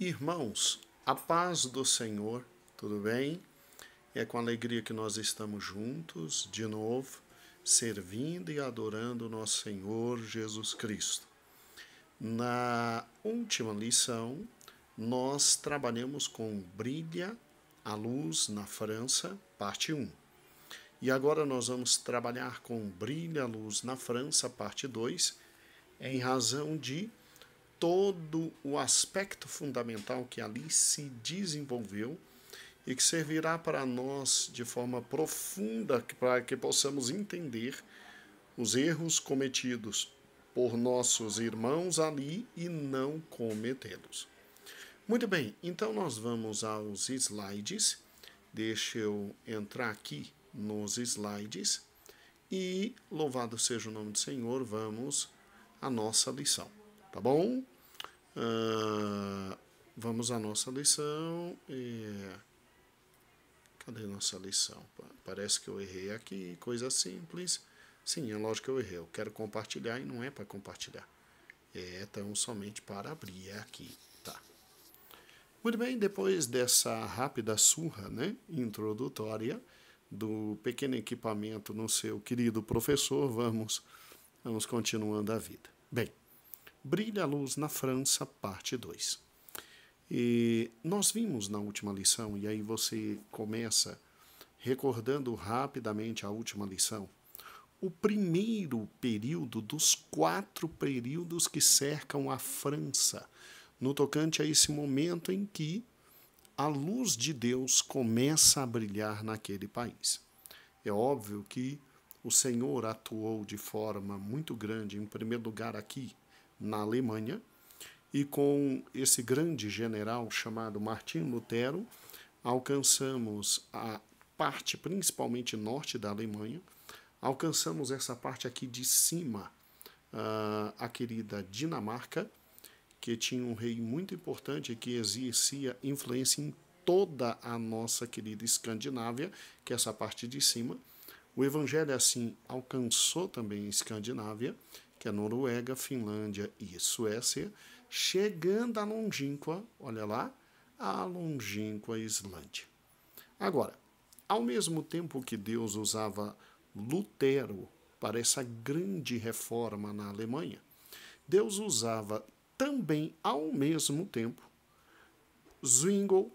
Irmãos, a paz do Senhor, tudo bem? É com alegria que nós estamos juntos, de novo, servindo e adorando o nosso Senhor Jesus Cristo. Na última lição, nós trabalhamos com Brilha a Luz na França, parte 1. E agora nós vamos trabalhar com Brilha a Luz na França, parte 2, em razão de todo o aspecto fundamental que ali se desenvolveu e que servirá para nós de forma profunda para que possamos entender os erros cometidos por nossos irmãos ali e não cometê-los. Muito bem, então nós vamos aos slides. Deixa eu entrar aqui nos slides e louvado seja o nome do Senhor, vamos à nossa lição. Tá bom? Ah, vamos à nossa lição. E... Cadê nossa lição? Parece que eu errei aqui, coisa simples. Sim, é lógico que eu errei. Eu quero compartilhar e não é para compartilhar. É tão somente para abrir aqui. Tá. Muito bem, depois dessa rápida surra né, introdutória do pequeno equipamento no seu querido professor, vamos, vamos continuando a vida. Bem, Brilha a Luz na França, parte 2. E nós vimos na última lição, e aí você começa recordando rapidamente a última lição, o primeiro período dos quatro períodos que cercam a França, no tocante a esse momento em que a luz de Deus começa a brilhar naquele país. É óbvio que o Senhor atuou de forma muito grande, em primeiro lugar aqui, na Alemanha, e com esse grande general chamado Martim Lutero, alcançamos a parte principalmente norte da Alemanha, alcançamos essa parte aqui de cima, ah, a querida Dinamarca, que tinha um rei muito importante que exercia influência em toda a nossa querida Escandinávia, que é essa parte de cima. O evangelho assim alcançou também a Escandinávia que é Noruega, Finlândia e Suécia, chegando à longínqua, olha lá, à longínqua Islândia. Agora, ao mesmo tempo que Deus usava Lutero para essa grande reforma na Alemanha, Deus usava também, ao mesmo tempo, Zwingli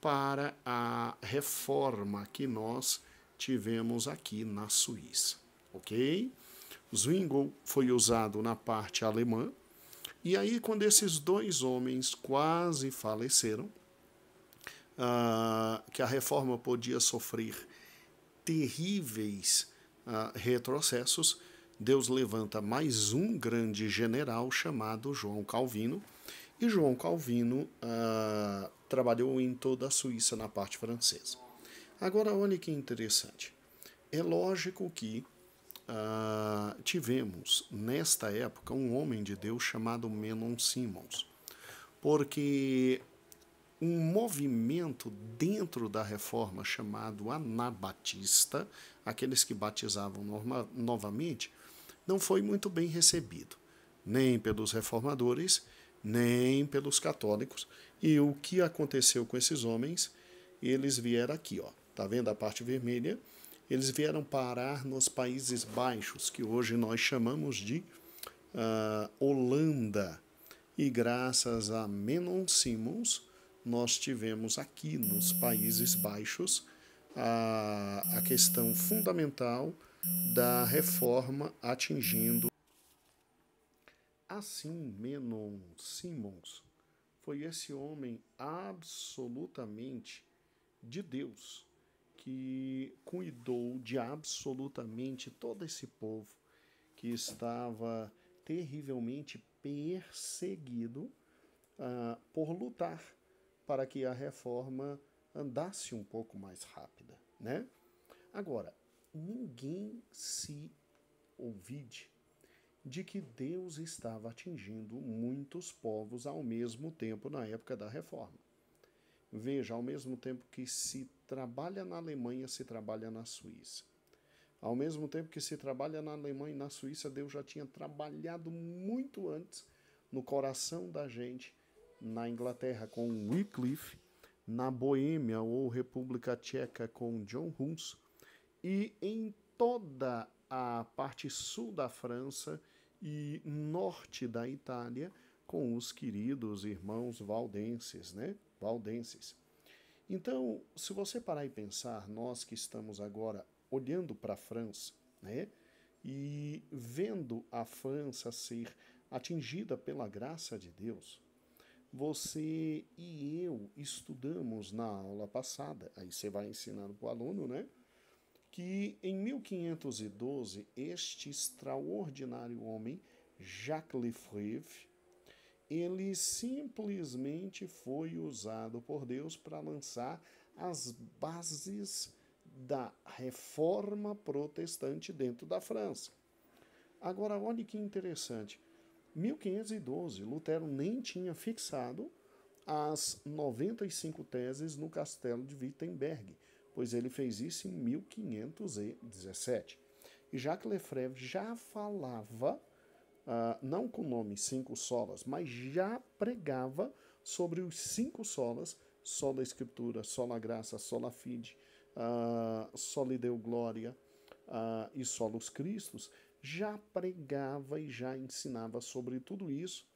para a reforma que nós tivemos aqui na Suíça, ok? Zwingli foi usado na parte alemã. E aí, quando esses dois homens quase faleceram, ah, que a reforma podia sofrer terríveis ah, retrocessos, Deus levanta mais um grande general chamado João Calvino. E João Calvino ah, trabalhou em toda a Suíça na parte francesa. Agora, olha que interessante. É lógico que ah, tivemos nesta época um homem de Deus chamado Menon Simmons, porque um movimento dentro da reforma chamado anabatista, aqueles que batizavam norma, novamente, não foi muito bem recebido, nem pelos reformadores, nem pelos católicos. E o que aconteceu com esses homens? Eles vieram aqui, ó. Tá vendo a parte vermelha? eles vieram parar nos Países Baixos, que hoje nós chamamos de uh, Holanda. E graças a Menon Simons, nós tivemos aqui nos Países Baixos a, a questão fundamental da reforma atingindo. Assim, Menon Simons foi esse homem absolutamente de Deus que cuidou de absolutamente todo esse povo que estava terrivelmente perseguido uh, por lutar para que a reforma andasse um pouco mais rápida, né? Agora, ninguém se ouvide de que Deus estava atingindo muitos povos ao mesmo tempo na época da reforma. Veja, ao mesmo tempo que se trabalha na Alemanha, se trabalha na Suíça. Ao mesmo tempo que se trabalha na Alemanha e na Suíça, Deus já tinha trabalhado muito antes no coração da gente na Inglaterra com Wycliffe, na Boêmia ou República Tcheca com John Huns e em toda a parte sul da França e norte da Itália com os queridos irmãos valdenses, né? valdenses. Então, se você parar e pensar, nós que estamos agora olhando para a França, né, e vendo a França ser atingida pela graça de Deus, você e eu estudamos na aula passada, aí você vai ensinando para o aluno, né? Que em 1512, este extraordinário homem, Jacques Lefebvre, ele simplesmente foi usado por Deus para lançar as bases da reforma protestante dentro da França. Agora, olhe que interessante. 1512, Lutero nem tinha fixado as 95 teses no castelo de Wittenberg, pois ele fez isso em 1517. E Jacques Lefebvre já falava uh, não com o nome Cinco Solas, mas já pregava sobre os cinco solas, sola Escritura, sola Graça, sola Fide, uh, ah, soli Deu Glória uh, e solos Cristos, já pregava e já ensinava sobre tudo isso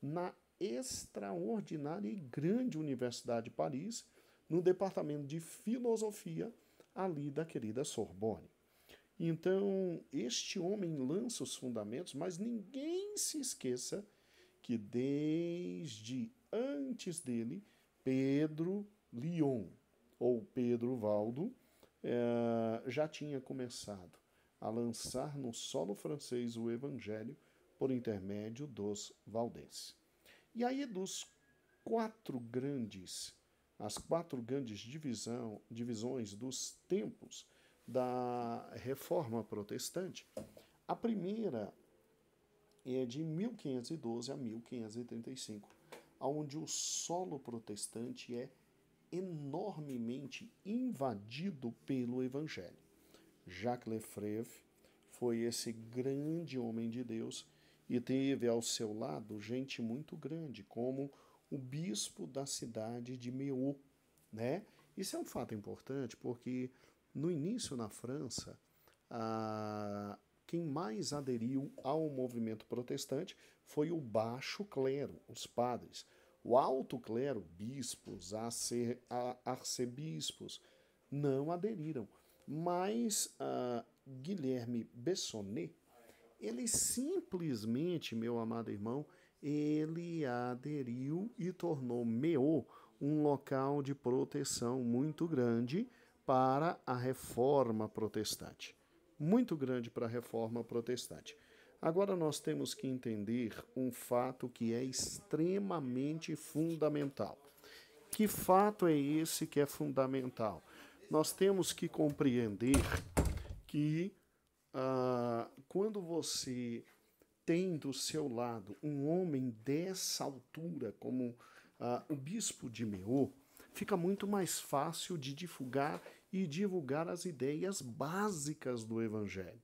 na extraordinária e grande Universidade de Paris, no departamento de filosofia ali da querida Sorbonne. Então, este homem lança os fundamentos, mas ninguém se esqueça que desde antes dele, Pedro Lyon, ou Pedro Valdo, eh, já tinha começado a lançar no solo francês o evangelho por intermédio dos valdenses. E aí, dos quatro grandes, as quatro grandes divisão, divisões dos tempos, da reforma protestante. A primeira é de 1512 a 1535, onde o solo protestante é enormemente invadido pelo evangelho. Jacques Lefebvre foi esse grande homem de Deus e teve ao seu lado gente muito grande, como o bispo da cidade de Meaux, né? Isso é um fato importante porque no início, na França, a, quem mais aderiu ao movimento protestante foi o baixo clero, os padres. O alto clero, bispos, arcebispos, não aderiram. Mas ah, Guilherme Bessonnet, ele simplesmente, meu amado irmão, ele aderiu e tornou Meô um local de proteção muito grande para a reforma protestante. Muito grande para a reforma protestante. Agora nós temos que entender um fato que é extremamente fundamental. Que fato é esse que é fundamental? Nós temos que compreender que ah, quando você tem do seu lado um homem dessa altura, como ah, o bispo de Meô, fica muito mais fácil de divulgar e divulgar as ideias básicas do Evangelho.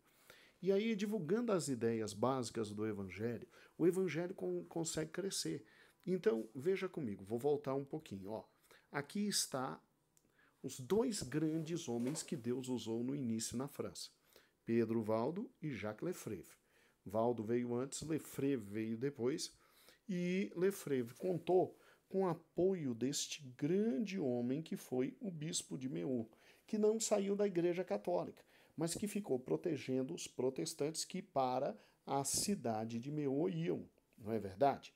E aí, divulgando as ideias básicas do Evangelho, o Evangelho con consegue crescer. Então, veja comigo, vou voltar um pouquinho. Ó. Aqui está os dois grandes homens que Deus usou no início na França: Pedro Valdo e Jacques Lefebvre. Valdo veio antes, Lefebvre veio depois, e Lefebvre contou com o apoio deste grande homem que foi o bispo de Meaux, que não saiu da Igreja Católica, mas que ficou protegendo os protestantes que para a cidade de Meon iam, não é verdade?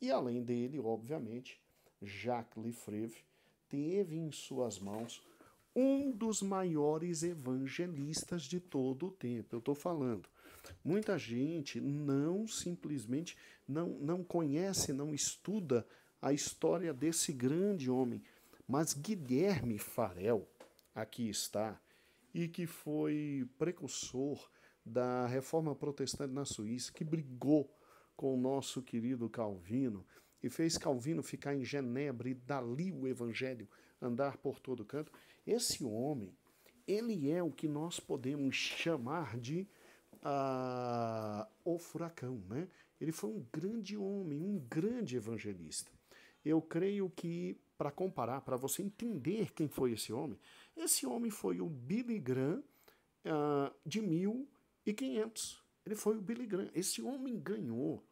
E além dele, obviamente, Jacques Lefebvre teve em suas mãos um dos maiores evangelistas de todo o tempo. Eu estou falando. Muita gente não simplesmente não, não conhece, não estuda a história desse grande homem. Mas Guilherme Farel aqui está, e que foi precursor da reforma protestante na Suíça, que brigou com o nosso querido Calvino e fez Calvino ficar em Genebra e dali o evangelho andar por todo canto. Esse homem, ele é o que nós podemos chamar de ah, o furacão, né? Ele foi um grande homem, um grande evangelista eu creio que para comparar, para você entender quem foi esse homem, esse homem foi o Billy Graham uh, de 1500. Ele foi o Billy Graham. Esse homem ganhou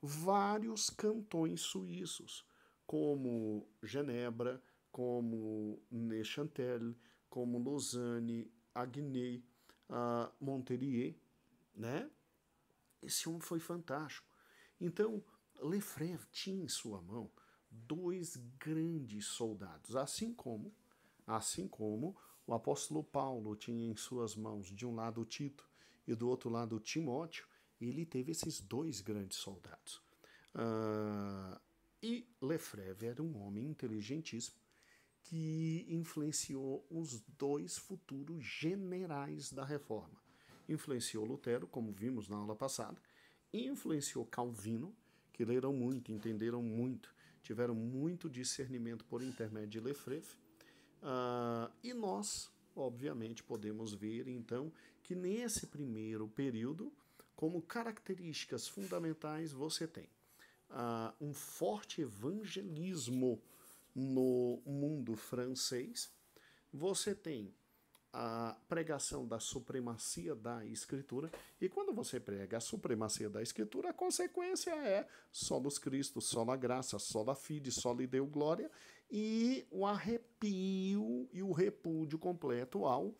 vários cantões suíços, como Genebra, como Neuchâtel, como Lausanne, Agnès, uh, ah, né? Esse homem foi fantástico. Então, Lefebvre tinha em sua mão dois grandes soldados, assim como, assim como o apóstolo Paulo tinha em suas mãos de um lado Tito e do outro lado Timóteo, ele teve esses dois grandes soldados. Uh, e Lefreve era um homem inteligentíssimo que influenciou os dois futuros generais da reforma. Influenciou Lutero, como vimos na aula passada, influenciou Calvino, que leram muito, entenderam muito tiveram muito discernimento por intermédio de Lefrevre. Ah, e nós, obviamente, podemos ver então que nesse primeiro período, como características fundamentais, você tem ah, um forte evangelismo no mundo francês, você tem a pregação da supremacia da Escritura. E quando você prega a supremacia da Escritura, a consequência é só solos Cristo, só na graça, só sola fide, lhe deu glória e o arrepio e o repúdio completo ao, uh,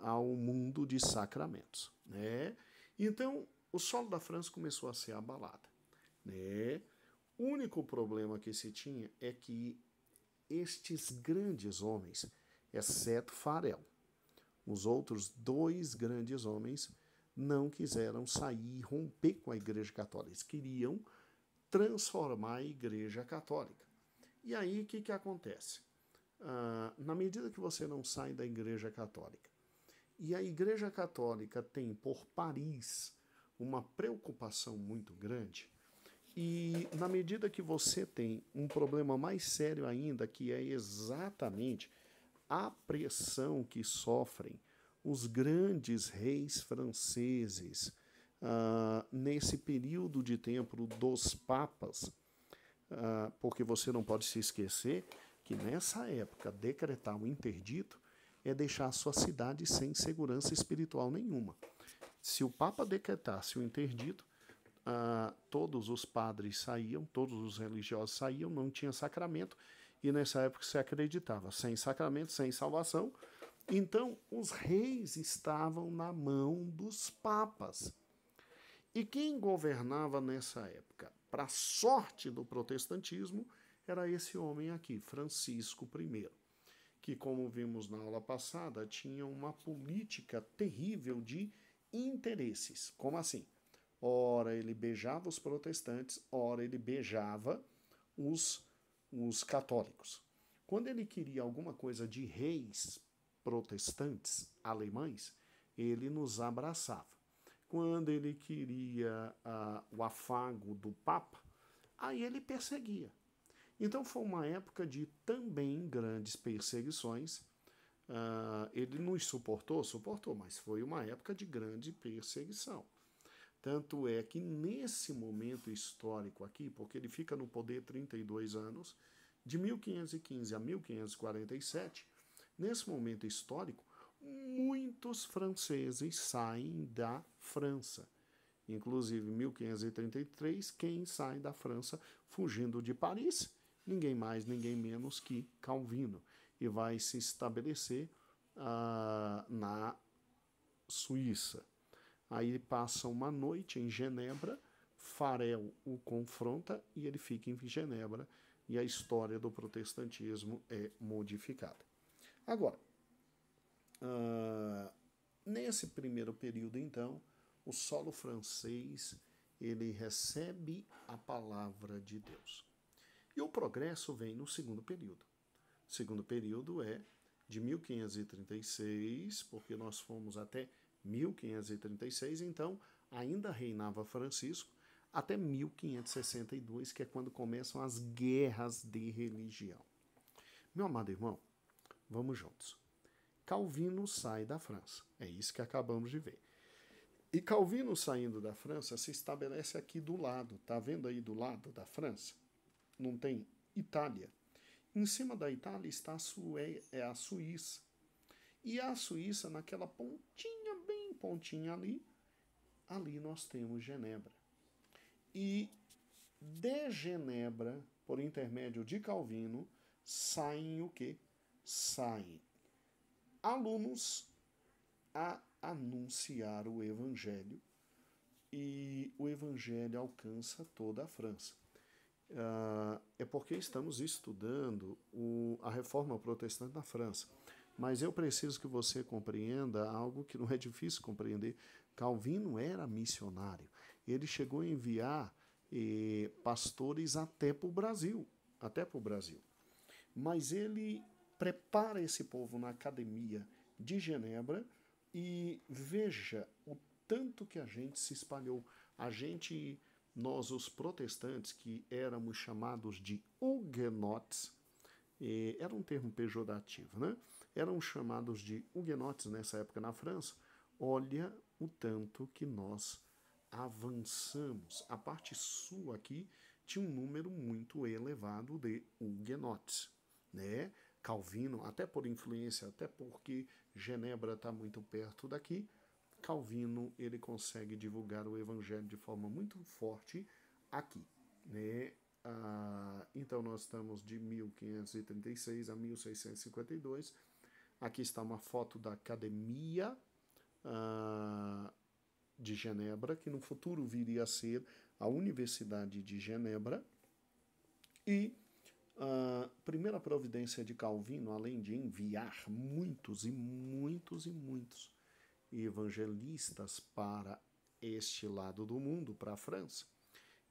ao mundo de sacramentos. Né? Então, o solo da França começou a ser abalado. Né? O único problema que se tinha é que estes grandes homens exceto Farel. Os outros dois grandes homens não quiseram sair e romper com a Igreja Católica. Eles queriam transformar a Igreja Católica. E aí o que, que acontece? Ah, na medida que você não sai da Igreja Católica, e a Igreja Católica tem por Paris uma preocupação muito grande, e na medida que você tem um problema mais sério ainda, que é exatamente a pressão que sofrem os grandes reis franceses uh, nesse período de tempo dos papas, uh, porque você não pode se esquecer que nessa época decretar o interdito é deixar a sua cidade sem segurança espiritual nenhuma. Se o Papa decretasse o interdito, uh, todos os padres saíam, todos os religiosos saíam, não tinha sacramento e nessa época se acreditava, sem sacramento, sem salvação. Então, os reis estavam na mão dos papas. E quem governava nessa época, para sorte do protestantismo, era esse homem aqui, Francisco I, que, como vimos na aula passada, tinha uma política terrível de interesses. Como assim? Ora ele beijava os protestantes, ora ele beijava os os católicos. Quando ele queria alguma coisa de reis protestantes alemães, ele nos abraçava. Quando ele queria ah, o afago do Papa, aí ele perseguia. Então foi uma época de também grandes perseguições. Uh, ele nos suportou? Suportou, mas foi uma época de grande perseguição. Tanto é que nesse momento histórico aqui, porque ele fica no poder 32 anos, de 1515 a 1547, nesse momento histórico, muitos franceses saem da França. Inclusive, em 1533, quem sai da França fugindo de Paris? Ninguém mais, ninguém menos que Calvino. E vai se estabelecer uh, na Suíça. Aí ele passa uma noite em Genebra, Farel o confronta e ele fica em Genebra e a história do protestantismo é modificada. Agora, uh, nesse primeiro período, então, o solo francês ele recebe a palavra de Deus. E o progresso vem no segundo período. O segundo período é de 1536, porque nós fomos até 1536, então ainda reinava Francisco, até 1562, que é quando começam as guerras de religião. Meu amado irmão, vamos juntos. Calvino sai da França, é isso que acabamos de ver. E Calvino saindo da França se estabelece aqui do lado, tá vendo aí do lado da França? Não tem Itália. Em cima da Itália está a, é a Suíça. E a Suíça naquela pontinha pontinho ali, ali nós temos Genebra. E de Genebra, por intermédio de Calvino, saem o que? Saem alunos a anunciar o Evangelho e o Evangelho alcança toda a França. Uh, é porque estamos estudando o, a reforma protestante na França. Mas eu preciso que você compreenda algo que não é difícil compreender. Calvino era missionário. Ele chegou a enviar eh, pastores até para o Brasil, até para o Brasil. Mas ele prepara esse povo na academia de Genebra e veja o tanto que a gente se espalhou. A gente, nós os protestantes, que éramos chamados de huguenotes, eh, era um termo pejorativo, né? eram chamados de huguenotes nessa época na França, olha o tanto que nós avançamos. A parte sul aqui tinha um número muito elevado de huguenotes, né? Calvino, até por influência, até porque Genebra está muito perto daqui, Calvino ele consegue divulgar o evangelho de forma muito forte aqui, né? Ah, então nós estamos de 1536 a 1652 Aqui está uma foto da Academia uh, de Genebra, que no futuro viria a ser a Universidade de Genebra. E a uh, primeira providência de Calvino, além de enviar muitos e muitos e muitos evangelistas para este lado do mundo, para a França,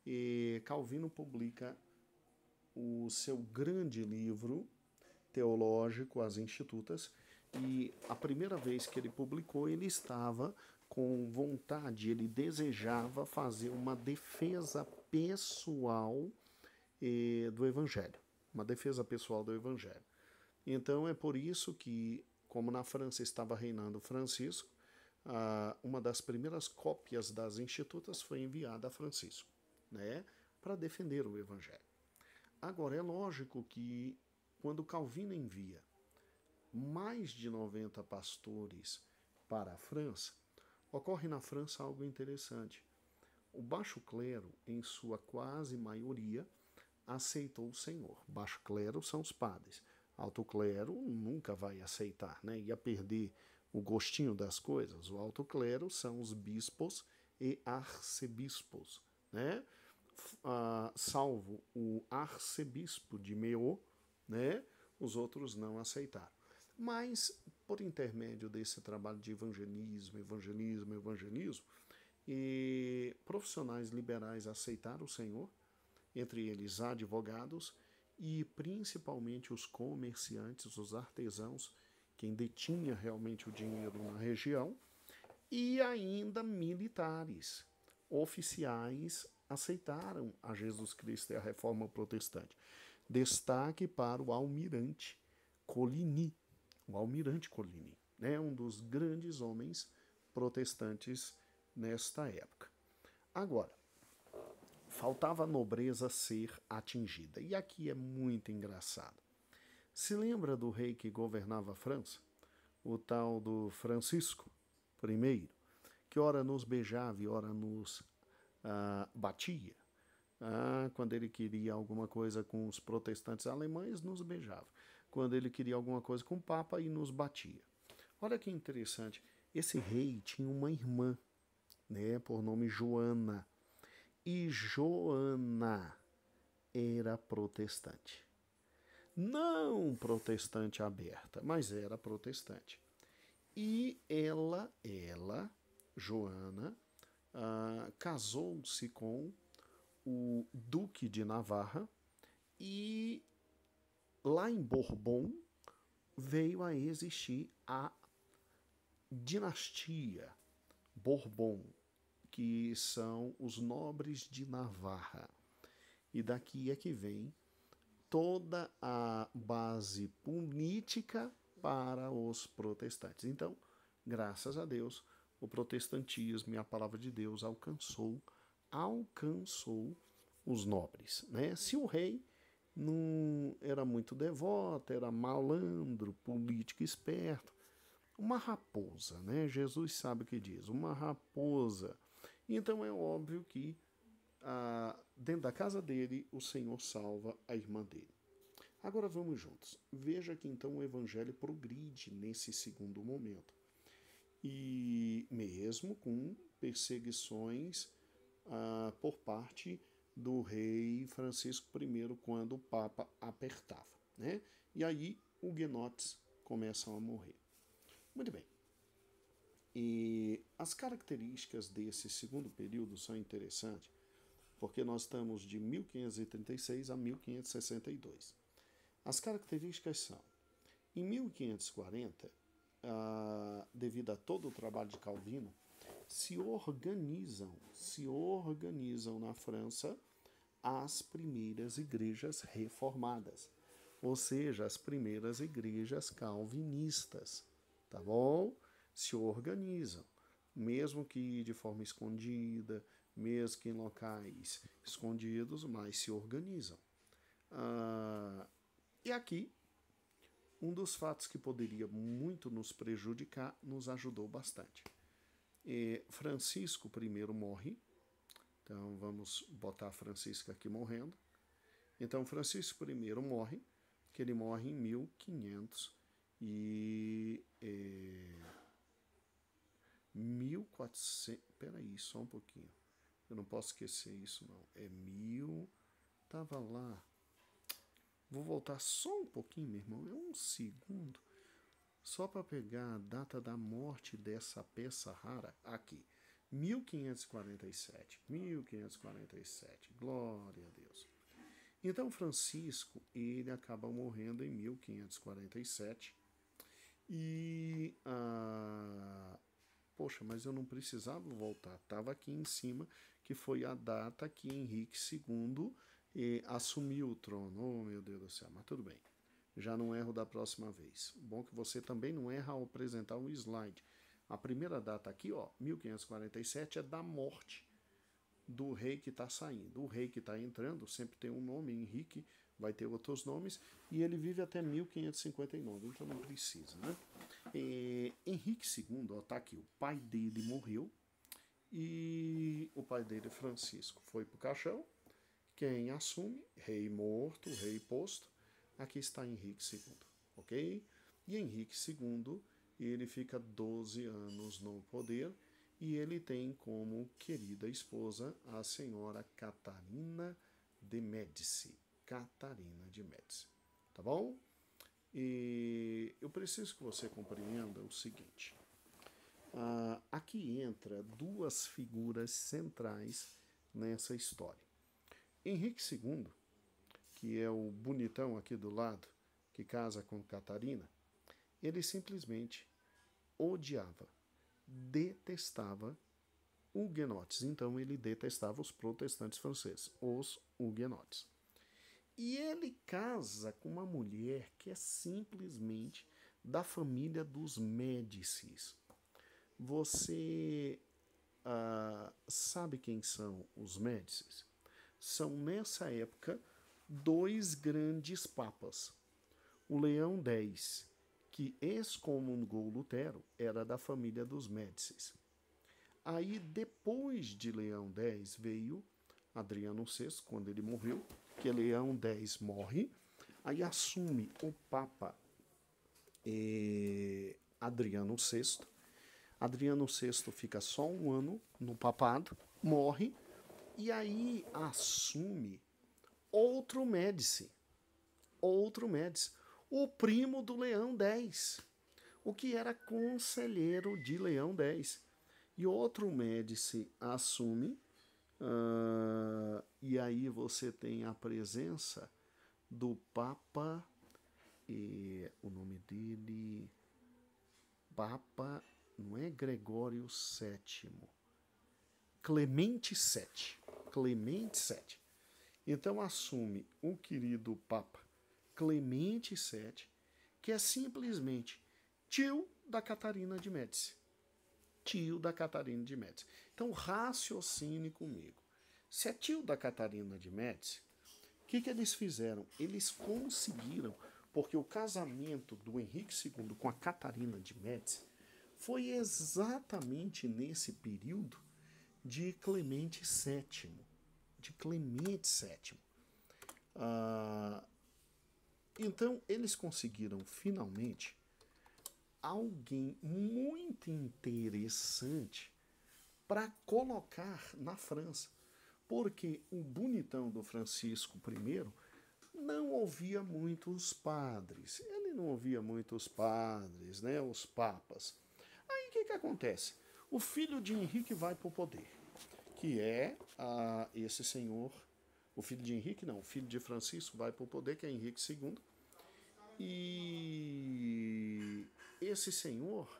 e Calvino publica o seu grande livro teológico, As Institutas, e a primeira vez que ele publicou, ele estava com vontade, ele desejava fazer uma defesa pessoal eh, do Evangelho. Uma defesa pessoal do Evangelho. Então é por isso que, como na França estava reinando Francisco, ah, uma das primeiras cópias das Institutas foi enviada a Francisco, né, para defender o Evangelho. Agora, é lógico que quando Calvino envia mais de 90 pastores para a França, ocorre na França algo interessante. O baixo clero, em sua quase maioria, aceitou o Senhor. Baixo clero são os padres. Alto clero nunca vai aceitar, né? ia perder o gostinho das coisas. O alto clero são os bispos e arcebispos, né? Ah, salvo o arcebispo de Meaux, né? Os outros não aceitaram. Mas, por intermédio desse trabalho de evangelismo, evangelismo, evangelismo, e profissionais liberais aceitaram o Senhor, entre eles advogados e principalmente os comerciantes, os artesãos, quem detinha realmente o dinheiro na região, e ainda militares, oficiais aceitaram a Jesus Cristo e a reforma protestante. Destaque para o almirante Coligny, o Almirante Collini, né, um dos grandes homens protestantes nesta época. Agora, faltava a nobreza ser atingida, e aqui é muito engraçado. Se lembra do rei que governava a França? O tal do Francisco I, que ora nos beijava e ora nos ah, batia. Ah, quando ele queria alguma coisa com os protestantes alemães, nos beijava quando ele queria alguma coisa com o Papa e nos batia. Olha que interessante, esse rei tinha uma irmã, né, por nome Joana. E Joana era protestante. Não protestante aberta, mas era protestante. E ela, ela, Joana, ah, casou-se com o Duque de Navarra e lá em Bourbon veio a existir a dinastia Bourbon, que são os nobres de Navarra. E daqui é que vem toda a base política para os protestantes. Então, graças a Deus, o protestantismo e a palavra de Deus alcançou alcançou os nobres, né? Se o rei não era muito devota, era malandro, político esperto. Uma raposa, né? Jesus sabe o que diz, uma raposa. Então é óbvio que ah, dentro da casa dele o Senhor salva a irmã dele. Agora vamos juntos. Veja que então o evangelho progride nesse segundo momento. E mesmo com perseguições ah, por parte do rei Francisco I quando o Papa apertava. Né? E aí huguenotes começam a morrer. Muito bem. E as características desse segundo período são interessantes, porque nós estamos de 1536 a 1562. As características são: em 1540, ah, devido a todo o trabalho de Calvino, se organizam, se organizam na França as primeiras igrejas reformadas, ou seja, as primeiras igrejas calvinistas, tá bom? Se organizam, mesmo que de forma escondida, mesmo que em locais escondidos, mas se organizam. Ah, e aqui, um dos fatos que poderia muito nos prejudicar nos ajudou bastante. Eh, Francisco I morre então vamos botar Francisco aqui morrendo. Então Francisco I morre, que ele morre em 1500 e é, 1400, peraí, só um pouquinho. Eu não posso esquecer isso não. É mil, tava lá. Vou voltar só um pouquinho, meu irmão, é um segundo, só para pegar a data da morte dessa peça rara aqui. 1547, 1547, glória a Deus. Então Francisco, ele acaba morrendo em 1547 e ah, poxa, mas eu não precisava voltar, estava aqui em cima que foi a data que Henrique II eh, assumiu o trono. Oh meu Deus do céu, mas tudo bem. Já não erro da próxima vez. Bom que você também não erra ao apresentar o um slide a primeira data aqui, ó, 1547, é da morte do rei que está saindo. O rei que está entrando sempre tem um nome, Henrique vai ter outros nomes, e ele vive até 1559, então não precisa, né? É, Henrique II, está aqui, o pai dele morreu, e o pai dele, Francisco, foi para o caixão. Quem assume? Rei morto, rei posto. Aqui está Henrique II, ok? E Henrique II ele fica 12 anos no poder e ele tem como querida esposa a senhora Catarina de Médici. Catarina de Médici. Tá bom? E eu preciso que você compreenda o seguinte: uh, aqui entra duas figuras centrais nessa história. Henrique II, que é o bonitão aqui do lado, que casa com Catarina, ele simplesmente odiava, detestava huguenotes. Então ele detestava os protestantes franceses, os huguenotes. E ele casa com uma mulher que é simplesmente da família dos Médicis. Você ah, sabe quem são os Médicis? São nessa época dois grandes papas, o Leão X que excomungou Lutero era da família dos Médicis. Aí, depois de Leão X, veio Adriano VI, quando ele morreu, que Leão X morre, aí assume o Papa eh, Adriano VI. Adriano VI fica só um ano no papado, morre, e aí assume outro Médici. Outro Médici o primo do Leão 10, o que era conselheiro de Leão 10. E outro Médici assume, uh, e aí você tem a presença do Papa, e o nome dele, Papa, não é Gregório VII, Clemente VII, Clemente VII. Então assume o querido Papa Clemente VII, que é simplesmente tio da Catarina de Médici. Tio da Catarina de Médici. Então, raciocine comigo. Se é tio da Catarina de Médici, o que, que eles fizeram? Eles conseguiram, porque o casamento do Henrique II com a Catarina de Médici foi exatamente nesse período de Clemente VII. De Clemente VII. Ah, então eles conseguiram finalmente alguém muito interessante para colocar na França, porque o bonitão do Francisco I não ouvia muito os padres, ele não ouvia muito os padres, né, os papas. Aí o que, que acontece? O filho de Henrique vai para o poder, que é ah, esse senhor, o filho de Henrique não, o filho de Francisco vai para o poder, que é Henrique II, e esse senhor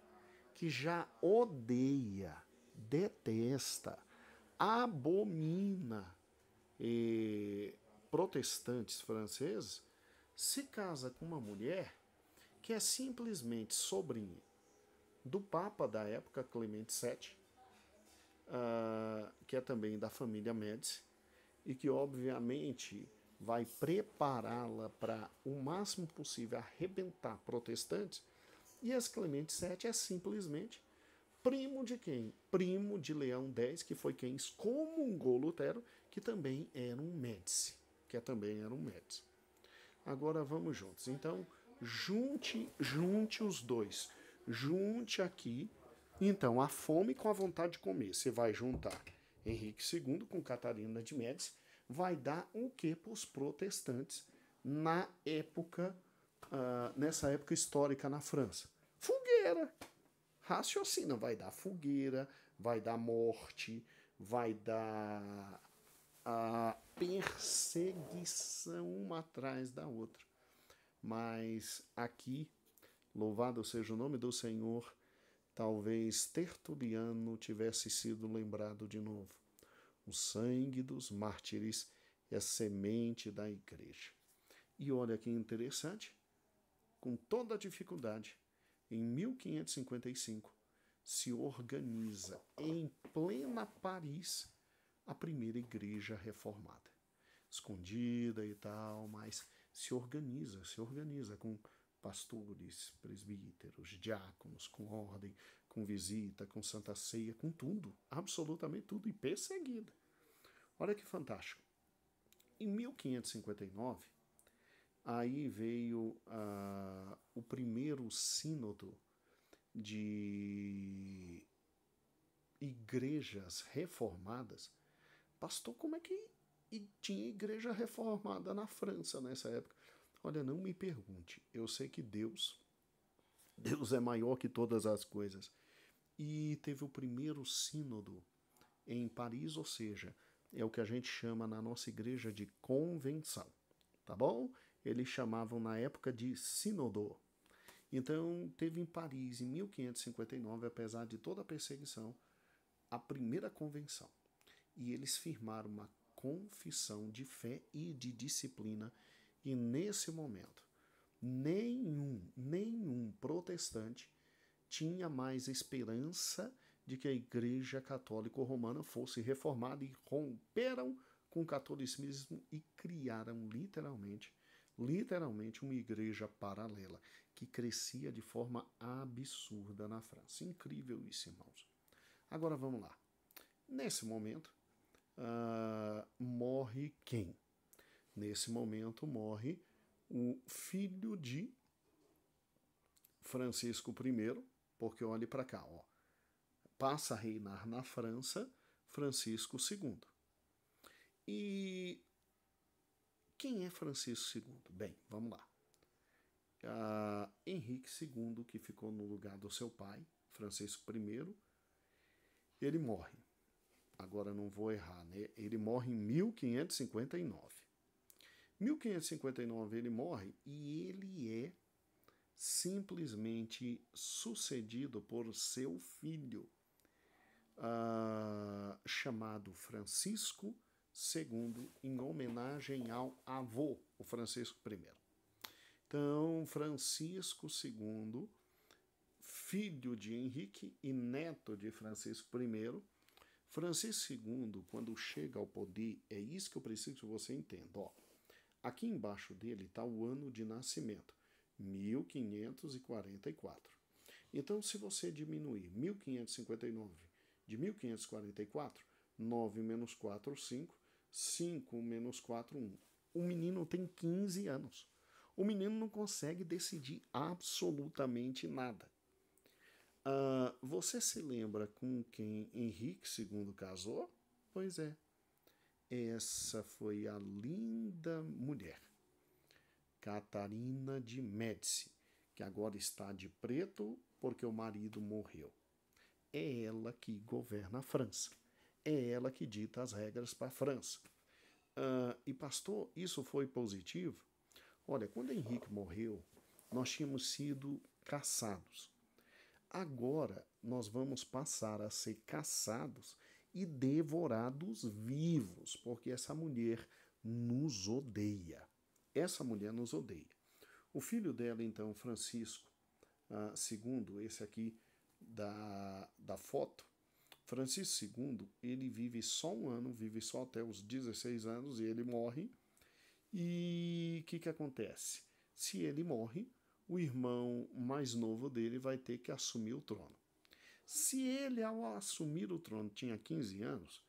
que já odeia, detesta, abomina eh, protestantes franceses, se casa com uma mulher que é simplesmente sobrinha do Papa da época, Clemente VII, uh, ah, que é também da família Médici, e que obviamente vai prepará-la para o máximo possível arrebentar protestantes. E esse Clemente VII é simplesmente primo de quem? Primo de Leão X, que foi quem excomungou Lutero, que também era um Médici. Que também era um Médici. Agora vamos juntos. Então, junte, junte os dois. Junte aqui, então, a fome com a vontade de comer. Você vai juntar Henrique II com Catarina de Médici vai dar o que para os protestantes na época, uh, nessa época histórica na França? Fogueira! Raciocina, vai dar fogueira, vai dar morte, vai dar a perseguição uma atrás da outra. Mas aqui, louvado seja o nome do Senhor, talvez Tertuliano tivesse sido lembrado de novo o sangue dos mártires é a semente da igreja. E olha que interessante, com toda a dificuldade, em 1555 se organiza em plena Paris a primeira igreja reformada. Escondida e tal, mas se organiza, se organiza com pastores, presbíteros, diáconos, com ordem, com visita, com Santa Ceia, com tudo, absolutamente tudo, e perseguida. Olha que fantástico. Em 1559, aí veio ah, o primeiro sínodo de igrejas reformadas. Pastor, como é que tinha igreja reformada na França nessa época? Olha, não me pergunte. Eu sei que Deus, Deus é maior que todas as coisas e teve o primeiro sínodo em Paris, ou seja, é o que a gente chama na nossa igreja de convenção, tá bom? Eles chamavam na época de sínodo. Então, teve em Paris, em 1559, apesar de toda a perseguição, a primeira convenção. E eles firmaram uma confissão de fé e de disciplina, e nesse momento, nenhum, nenhum protestante tinha mais esperança de que a Igreja Católica Romana fosse reformada e romperam com o catolicismo e criaram literalmente, literalmente uma igreja paralela que crescia de forma absurda na França. Incrível isso, irmãos. Agora vamos lá. Nesse momento, uh, morre quem? Nesse momento morre o filho de Francisco I, porque olhe para cá, ó. Passa a reinar na França Francisco II. E quem é Francisco II? Bem, vamos lá. Ah, Henrique II, que ficou no lugar do seu pai, Francisco I, ele morre. Agora não vou errar, né? Ele morre em 1559. 1559 ele morre e ele é simplesmente sucedido por seu filho, uh, chamado Francisco II, em homenagem ao avô, o Francisco I. Então, Francisco II, filho de Henrique e neto de Francisco I, Francisco II, quando chega ao poder, é isso que eu preciso que você entenda. Ó, aqui embaixo dele está o ano de nascimento. 1544. Então, se você diminuir 1559 de 1544, 9 menos 4, 5, 5 menos 4, 1. O menino tem 15 anos. O menino não consegue decidir absolutamente nada. Uh, você se lembra com quem Henrique II casou? Pois é, essa foi a linda mulher Catarina de Médici, que agora está de preto porque o marido morreu. É ela que governa a França. É ela que dita as regras para a França. Uh, e, pastor, isso foi positivo? Olha, quando Henrique morreu, nós tínhamos sido caçados. Agora nós vamos passar a ser caçados e devorados vivos, porque essa mulher nos odeia. Essa mulher nos odeia. O filho dela, então, Francisco, ah, segundo esse aqui da, da foto, Francisco II, ele vive só um ano, vive só até os 16 anos e ele morre. E o que, que acontece? Se ele morre, o irmão mais novo dele vai ter que assumir o trono. Se ele, ao assumir o trono, tinha 15 anos,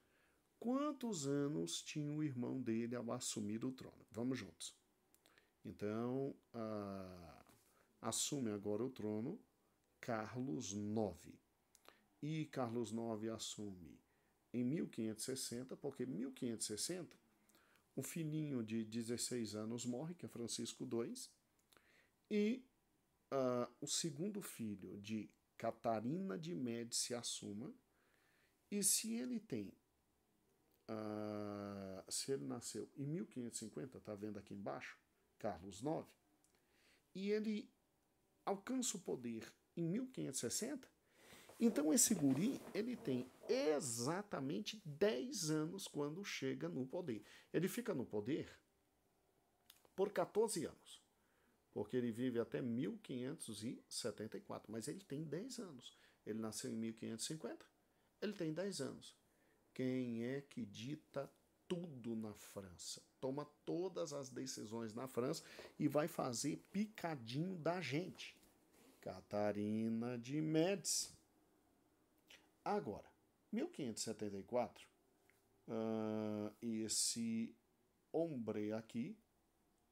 quantos anos tinha o irmão dele ao assumir o trono? Vamos juntos. Então, assume agora o trono Carlos IX. E Carlos IX assume em 1560, porque 1560 um filhinho de 16 anos morre, que é Francisco II, e ah, o segundo filho de Catarina de Médici assuma, e se ele tem, ah, se ele nasceu em 1550, tá vendo aqui embaixo, Carlos IX, e ele alcança o poder em 1560. Então esse guri, ele tem exatamente 10 anos quando chega no poder. Ele fica no poder por 14 anos, porque ele vive até 1574, mas ele tem 10 anos. Ele nasceu em 1550, ele tem 10 anos. Quem é que dita tudo na França, toma todas as decisões na França e vai fazer picadinho da gente. Catarina de Médici. Agora, 1574, uh, ah, esse homem aqui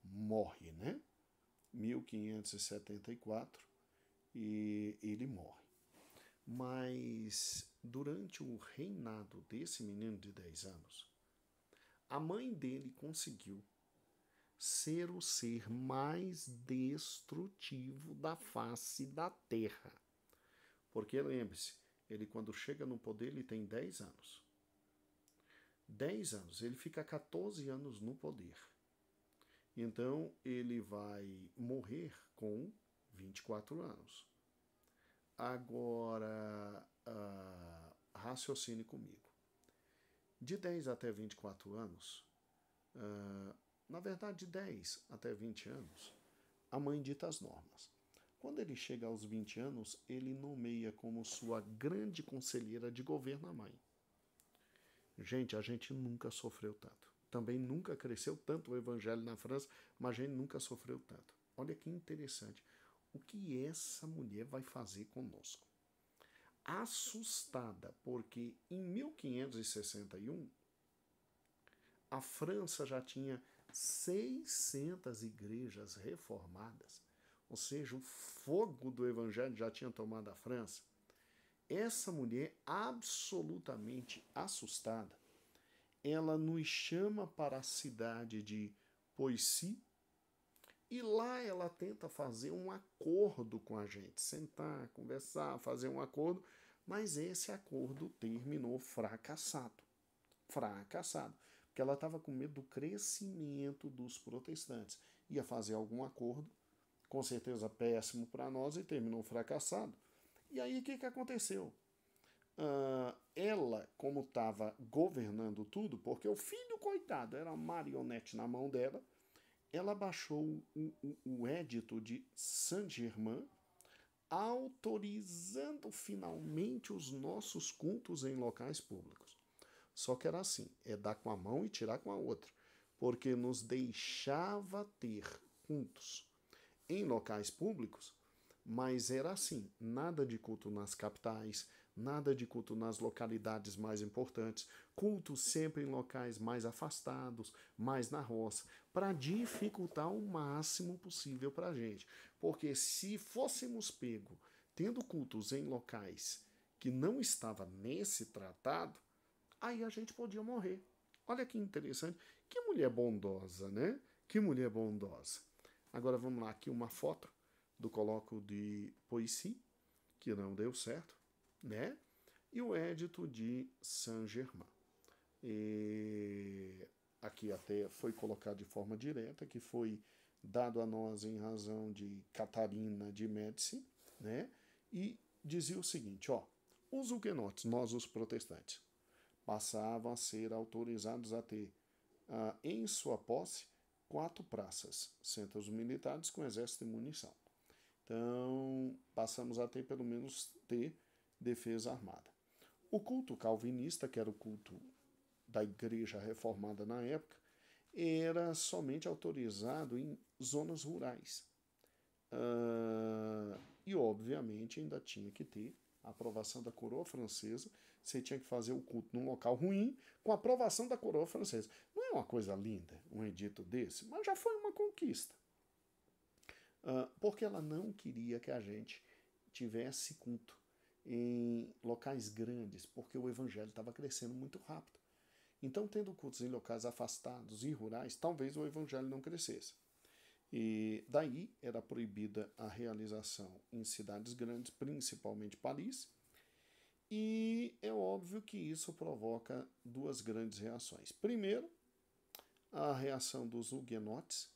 morre, né? 1574 e ele morre. Mas durante o reinado desse menino de 10 anos, a mãe dele conseguiu ser o ser mais destrutivo da face da Terra. Porque lembre-se, ele quando chega no poder, ele tem 10 anos. 10 anos, ele fica 14 anos no poder. Então ele vai morrer com 24 anos. Agora, uh, raciocine comigo. De 10 até 24 anos, uh, na verdade, de 10 até 20 anos, a mãe dita as normas. Quando ele chega aos 20 anos, ele nomeia como sua grande conselheira de governo a mãe. Gente, a gente nunca sofreu tanto. Também nunca cresceu tanto o evangelho na França, mas a gente nunca sofreu tanto. Olha que interessante. O que essa mulher vai fazer conosco? assustada, porque em 1561 a França já tinha 600 igrejas reformadas, ou seja, o fogo do evangelho já tinha tomado a França. Essa mulher, absolutamente assustada, ela nos chama para a cidade de Poissy, e lá ela tenta fazer um acordo com a gente, sentar, conversar, fazer um acordo, mas esse acordo terminou fracassado. Fracassado. Porque ela estava com medo do crescimento dos protestantes. Ia fazer algum acordo, com certeza péssimo para nós, e terminou fracassado. E aí o que, que aconteceu? Uh, ela, como estava governando tudo, porque o filho, coitado, era marionete na mão dela, ela baixou o, o, o édito de Saint-Germain, autorizando finalmente os nossos cultos em locais públicos. Só que era assim: é dar com a mão e tirar com a outra, porque nos deixava ter cultos em locais públicos, mas era assim: nada de culto nas capitais, Nada de culto nas localidades mais importantes, culto sempre em locais mais afastados, mais na roça, para dificultar o máximo possível para a gente. Porque se fôssemos pego tendo cultos em locais que não estava nesse tratado, aí a gente podia morrer. Olha que interessante. Que mulher bondosa, né? Que mulher bondosa. Agora vamos lá, aqui uma foto do coloco de Poissy, que não deu certo né? E o Edito de Saint-Germain. aqui até foi colocado de forma direta que foi dado a nós em razão de Catarina de Médici, né? E dizia o seguinte, ó, os huguenotes, nós os protestantes, passavam a ser autorizados a ter ah, em sua posse quatro praças, centros militares com exército e munição. Então, passamos a ter pelo menos ter defesa armada. O culto calvinista, que era o culto da igreja reformada na época, era somente autorizado em zonas rurais. Uh, e, obviamente, ainda tinha que ter a aprovação da coroa francesa. Você tinha que fazer o culto num local ruim com a aprovação da coroa francesa. Não é uma coisa linda um edito desse, mas já foi uma conquista. Uh, porque ela não queria que a gente tivesse culto em locais grandes, porque o evangelho estava crescendo muito rápido. Então, tendo cultos em locais afastados e rurais, talvez o evangelho não crescesse. E daí era proibida a realização em cidades grandes, principalmente Paris. E é óbvio que isso provoca duas grandes reações. Primeiro, a reação dos huguenotes,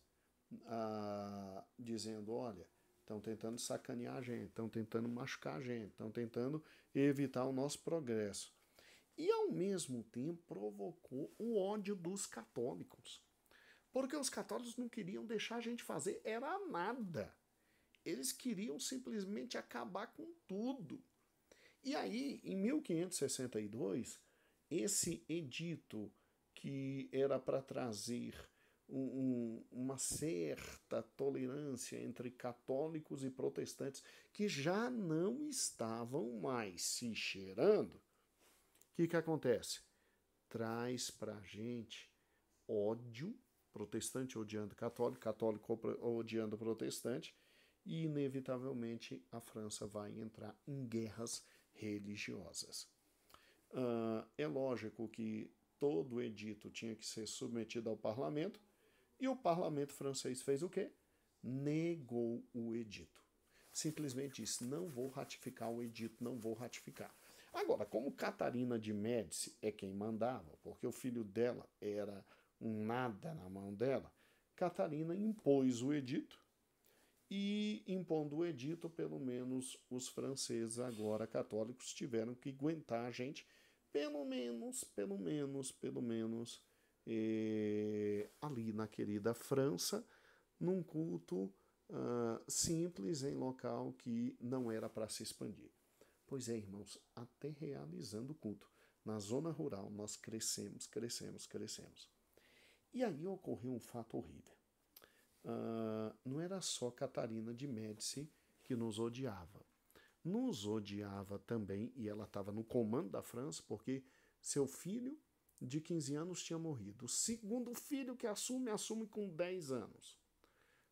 ah, dizendo: olha, estão tentando sacanear a gente, estão tentando machucar a gente, estão tentando evitar o nosso progresso. E ao mesmo tempo provocou o ódio dos católicos. Porque os católicos não queriam deixar a gente fazer era nada. Eles queriam simplesmente acabar com tudo. E aí, em 1562, esse edito que era para trazer um, uma certa tolerância entre católicos e protestantes que já não estavam mais se cheirando, o que, que acontece? Traz para a gente ódio, protestante odiando católico, católico odiando protestante, e inevitavelmente a França vai entrar em guerras religiosas. Uh, é lógico que todo edito tinha que ser submetido ao parlamento, e o parlamento francês fez o quê? Negou o edito. Simplesmente disse: não vou ratificar o edito, não vou ratificar. Agora, como Catarina de Médici é quem mandava, porque o filho dela era um nada na mão dela, Catarina impôs o edito e, impondo o edito, pelo menos os franceses agora católicos tiveram que aguentar a gente, pelo menos, pelo menos, pelo menos eh, ali na querida França, num culto ah, simples em local que não era para se expandir. Pois é, irmãos, até realizando o culto na zona rural, nós crescemos, crescemos, crescemos. E aí ocorreu um fato horrível. Ah, não era só Catarina de Médici que nos odiava. Nos odiava também, e ela estava no comando da França, porque seu filho de 15 anos tinha morrido. O segundo filho que assume, assume com 10 anos.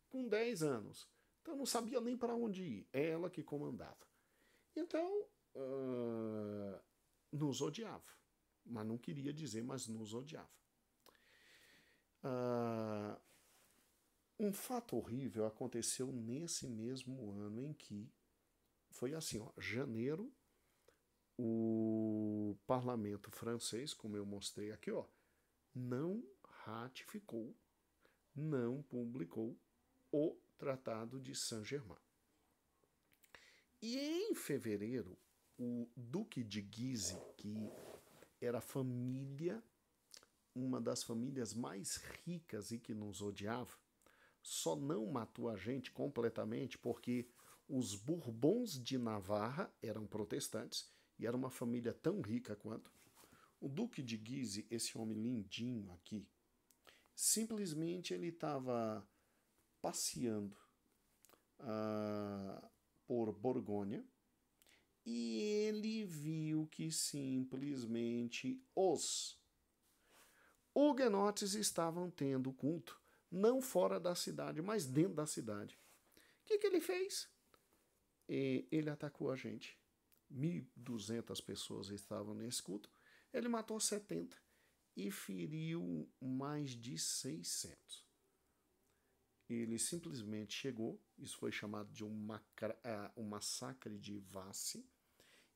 Com 10 anos. Então não sabia nem para onde ir. É ela que comandava. Então, uh, nos odiava. Mas não queria dizer, mas nos odiava. Uh, um fato horrível aconteceu nesse mesmo ano em que foi assim, ó, janeiro o parlamento francês, como eu mostrei aqui, ó, não ratificou, não publicou o Tratado de Saint-Germain. E em fevereiro, o Duque de Guise, que era família, uma das famílias mais ricas e que nos odiava, só não matou a gente completamente porque os Bourbons de Navarra eram protestantes e era uma família tão rica quanto. O Duque de Guise, esse homem lindinho aqui, simplesmente ele estava passeando uh, por Borgonha e ele viu que simplesmente os huguenotes estavam tendo culto, não fora da cidade, mas dentro da cidade. O que, que ele fez? E ele atacou a gente. 1.200 pessoas estavam nesse culto, ele matou 70 e feriu mais de 600. Ele simplesmente chegou, isso foi chamado de um, macra, uh, um massacre de Vassi,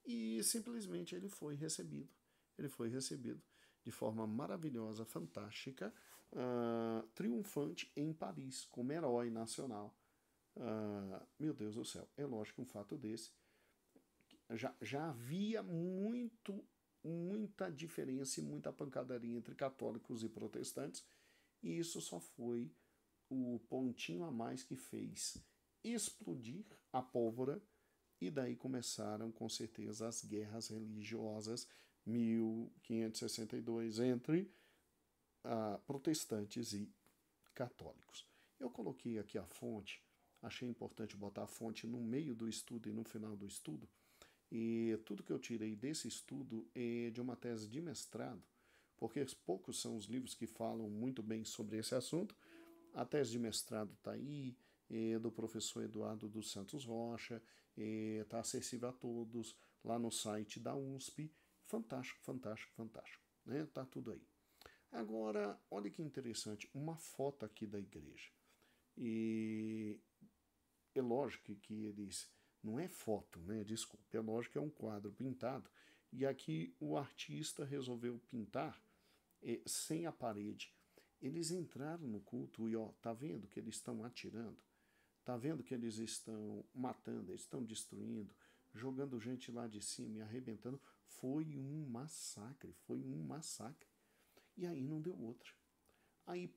e simplesmente ele foi recebido. Ele foi recebido de forma maravilhosa, fantástica, uh, triunfante em Paris, como herói nacional. Uh, meu Deus do céu, é lógico um fato desse já, já havia muito, muita diferença e muita pancadaria entre católicos e protestantes, e isso só foi o pontinho a mais que fez explodir a pólvora, e daí começaram com certeza as guerras religiosas 1562 entre ah, protestantes e católicos. Eu coloquei aqui a fonte, achei importante botar a fonte no meio do estudo e no final do estudo, e tudo que eu tirei desse estudo é de uma tese de mestrado, porque poucos são os livros que falam muito bem sobre esse assunto. A tese de mestrado está aí, é do professor Eduardo dos Santos Rocha, está é, tá acessível a todos lá no site da USP. Fantástico, fantástico, fantástico. Né? Tá tudo aí. Agora, olha que interessante, uma foto aqui da igreja. E é lógico que eles não é foto, né? Desculpe, é lógico que é um quadro pintado. E aqui o artista resolveu pintar eh, sem a parede. Eles entraram no culto e ó, tá vendo que eles estão atirando, tá vendo que eles estão matando, eles estão destruindo, jogando gente lá de cima e arrebentando. Foi um massacre, foi um massacre. E aí não deu outra. Aí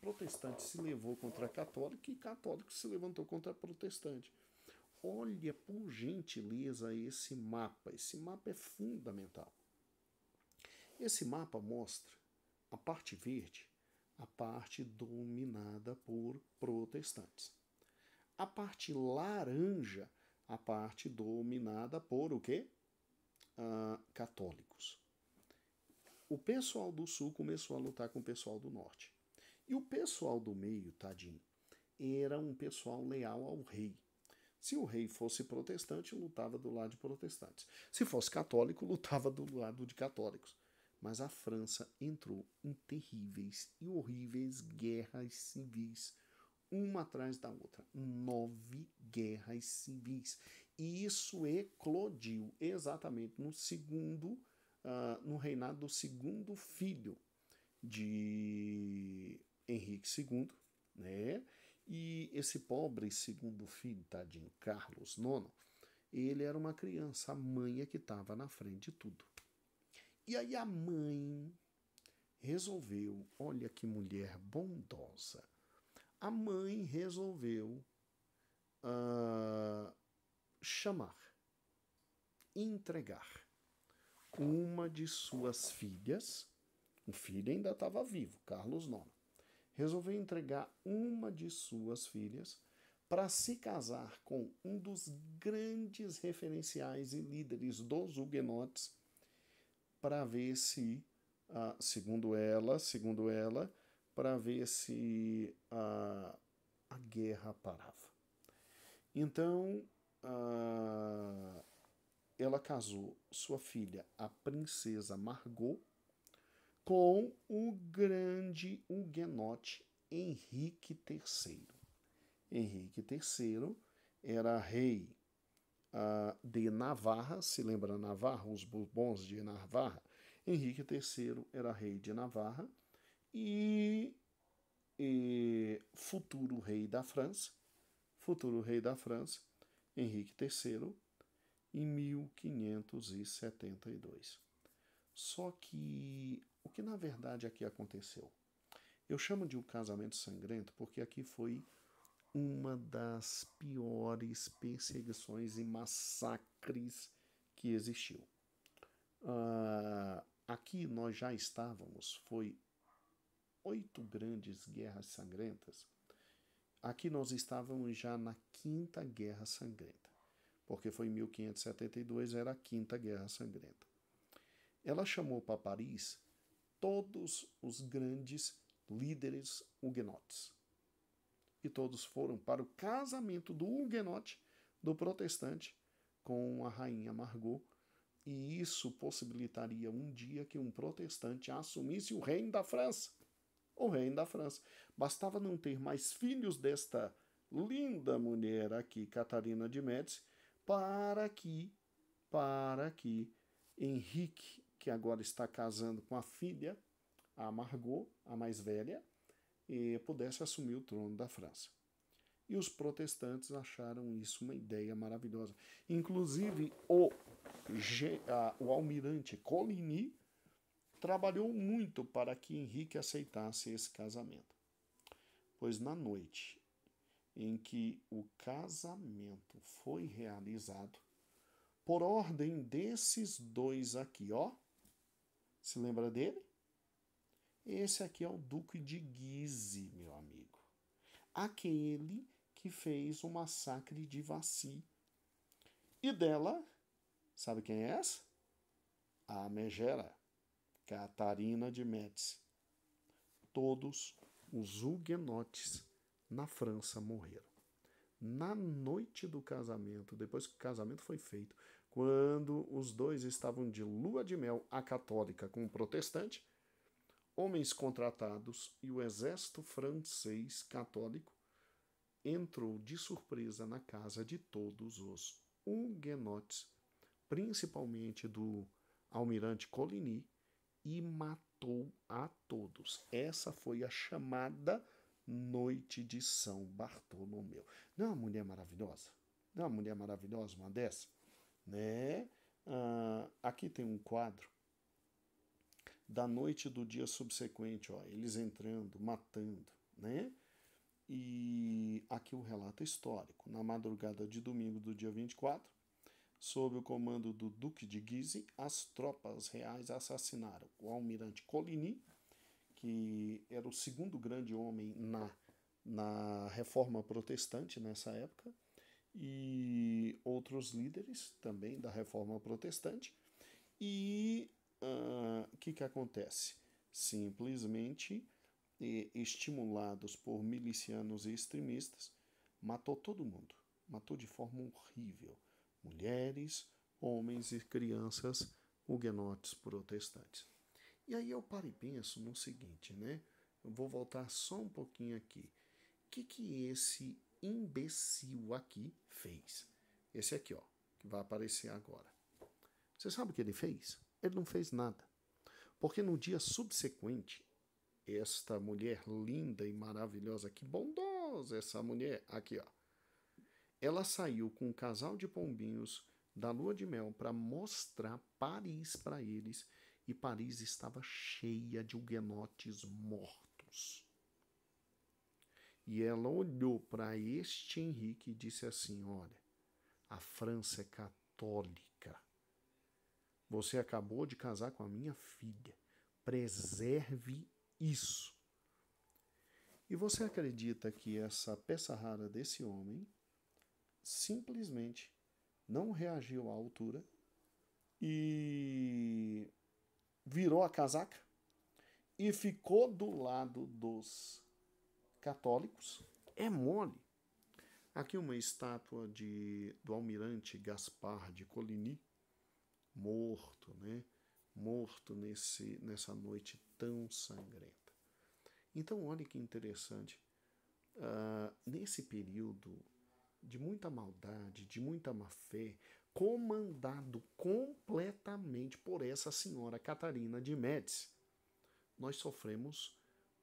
protestante se levou contra católico e católico se levantou contra protestante olha por gentileza esse mapa. Esse mapa é fundamental. Esse mapa mostra a parte verde, a parte dominada por protestantes. A parte laranja, a parte dominada por o quê? Ah, católicos. O pessoal do sul começou a lutar com o pessoal do norte. E o pessoal do meio, tadinho, era um pessoal leal ao rei. Se o rei fosse protestante, lutava do lado de protestantes. Se fosse católico, lutava do lado de católicos. Mas a França entrou em terríveis e horríveis guerras civis, uma atrás da outra. Nove guerras civis. E isso eclodiu exatamente no segundo, uh, no reinado do segundo filho de Henrique II, né? E esse pobre segundo filho, tadinho, Carlos Nono, ele era uma criança, a mãe é que estava na frente de tudo. E aí a mãe resolveu, olha que mulher bondosa, a mãe resolveu uh, chamar, entregar uma de suas filhas, o filho ainda estava vivo, Carlos Nono, resolveu entregar uma de suas filhas para se casar com um dos grandes referenciais e líderes dos huguenotes para ver se, ah, segundo ela, segundo ela, para ver se ah, a guerra parava. Então, ah, ela casou sua filha, a princesa Margot, com o grande huguenote Henrique III. Henrique III era rei uh, de Navarra, se lembra Navarra, os Bourbons de Navarra? Henrique III era rei de Navarra e, e futuro rei da França, futuro rei da França, Henrique III, em 1572. Só que o que na verdade aqui aconteceu? Eu chamo de um casamento sangrento porque aqui foi uma das piores perseguições e massacres que existiu. Uh, aqui nós já estávamos, foi oito grandes guerras sangrentas. Aqui nós estávamos já na Quinta Guerra Sangrenta, porque foi em 1572, era a Quinta Guerra Sangrenta. Ela chamou para Paris todos os grandes líderes huguenotes. E todos foram para o casamento do huguenote, do protestante, com a rainha Margot, e isso possibilitaria um dia que um protestante assumisse o reino da França. O reino da França. Bastava não ter mais filhos desta linda mulher aqui, Catarina de Médici, para que, para que Henrique que agora está casando com a filha, a Margot, a mais velha, e pudesse assumir o trono da França. E os protestantes acharam isso uma ideia maravilhosa. Inclusive, o, o almirante Coligny trabalhou muito para que Henrique aceitasse esse casamento. Pois na noite em que o casamento foi realizado, por ordem desses dois aqui, ó, se lembra dele? Esse aqui é o Duque de Guise, meu amigo. Aquele que fez o massacre de Vacy. E dela, sabe quem é essa? A Megera, Catarina é de Médici. Todos os huguenotes na França morreram. Na noite do casamento, depois que o casamento foi feito, quando os dois estavam de lua de mel, a católica com o protestante, homens contratados e o exército francês católico entrou de surpresa na casa de todos os huguenotes, principalmente do almirante Coligny, e matou a todos. Essa foi a chamada Noite de São Bartolomeu. Não é uma mulher maravilhosa? Não é uma mulher maravilhosa uma dessa? Né? Ah, aqui tem um quadro da noite do dia subsequente, ó, eles entrando, matando, né? E aqui o um relato histórico. Na madrugada de domingo do dia 24, sob o comando do Duque de Guise, as tropas reais assassinaram o almirante Coligny, que era o segundo grande homem na, na reforma protestante nessa época, e outros líderes também da reforma protestante. E o uh, ah, que, que acontece? Simplesmente, estimulados por milicianos e extremistas, matou todo mundo. Matou de forma horrível. Mulheres, homens e crianças, huguenotes protestantes. E aí eu paro e penso no seguinte, né? Eu vou voltar só um pouquinho aqui. O que, que esse imbecil aqui fez. Esse aqui, ó, que vai aparecer agora. Você sabe o que ele fez? Ele não fez nada. Porque no dia subsequente, esta mulher linda e maravilhosa, que bondosa essa mulher, aqui, ó. Ela saiu com um casal de pombinhos da lua de mel para mostrar Paris para eles, e Paris estava cheia de huguenotes mortos. E ela olhou para este Henrique e disse assim: Olha, a França é católica. Você acabou de casar com a minha filha. Preserve isso. E você acredita que essa peça rara desse homem simplesmente não reagiu à altura e virou a casaca e ficou do lado dos católicos, é mole. Aqui uma estátua de, do almirante Gaspar de Coligny, morto, né? Morto nesse, nessa noite tão sangrenta. Então, olha que interessante. Uh, nesse período de muita maldade, de muita má fé, comandado completamente por essa senhora Catarina de Médici, nós sofremos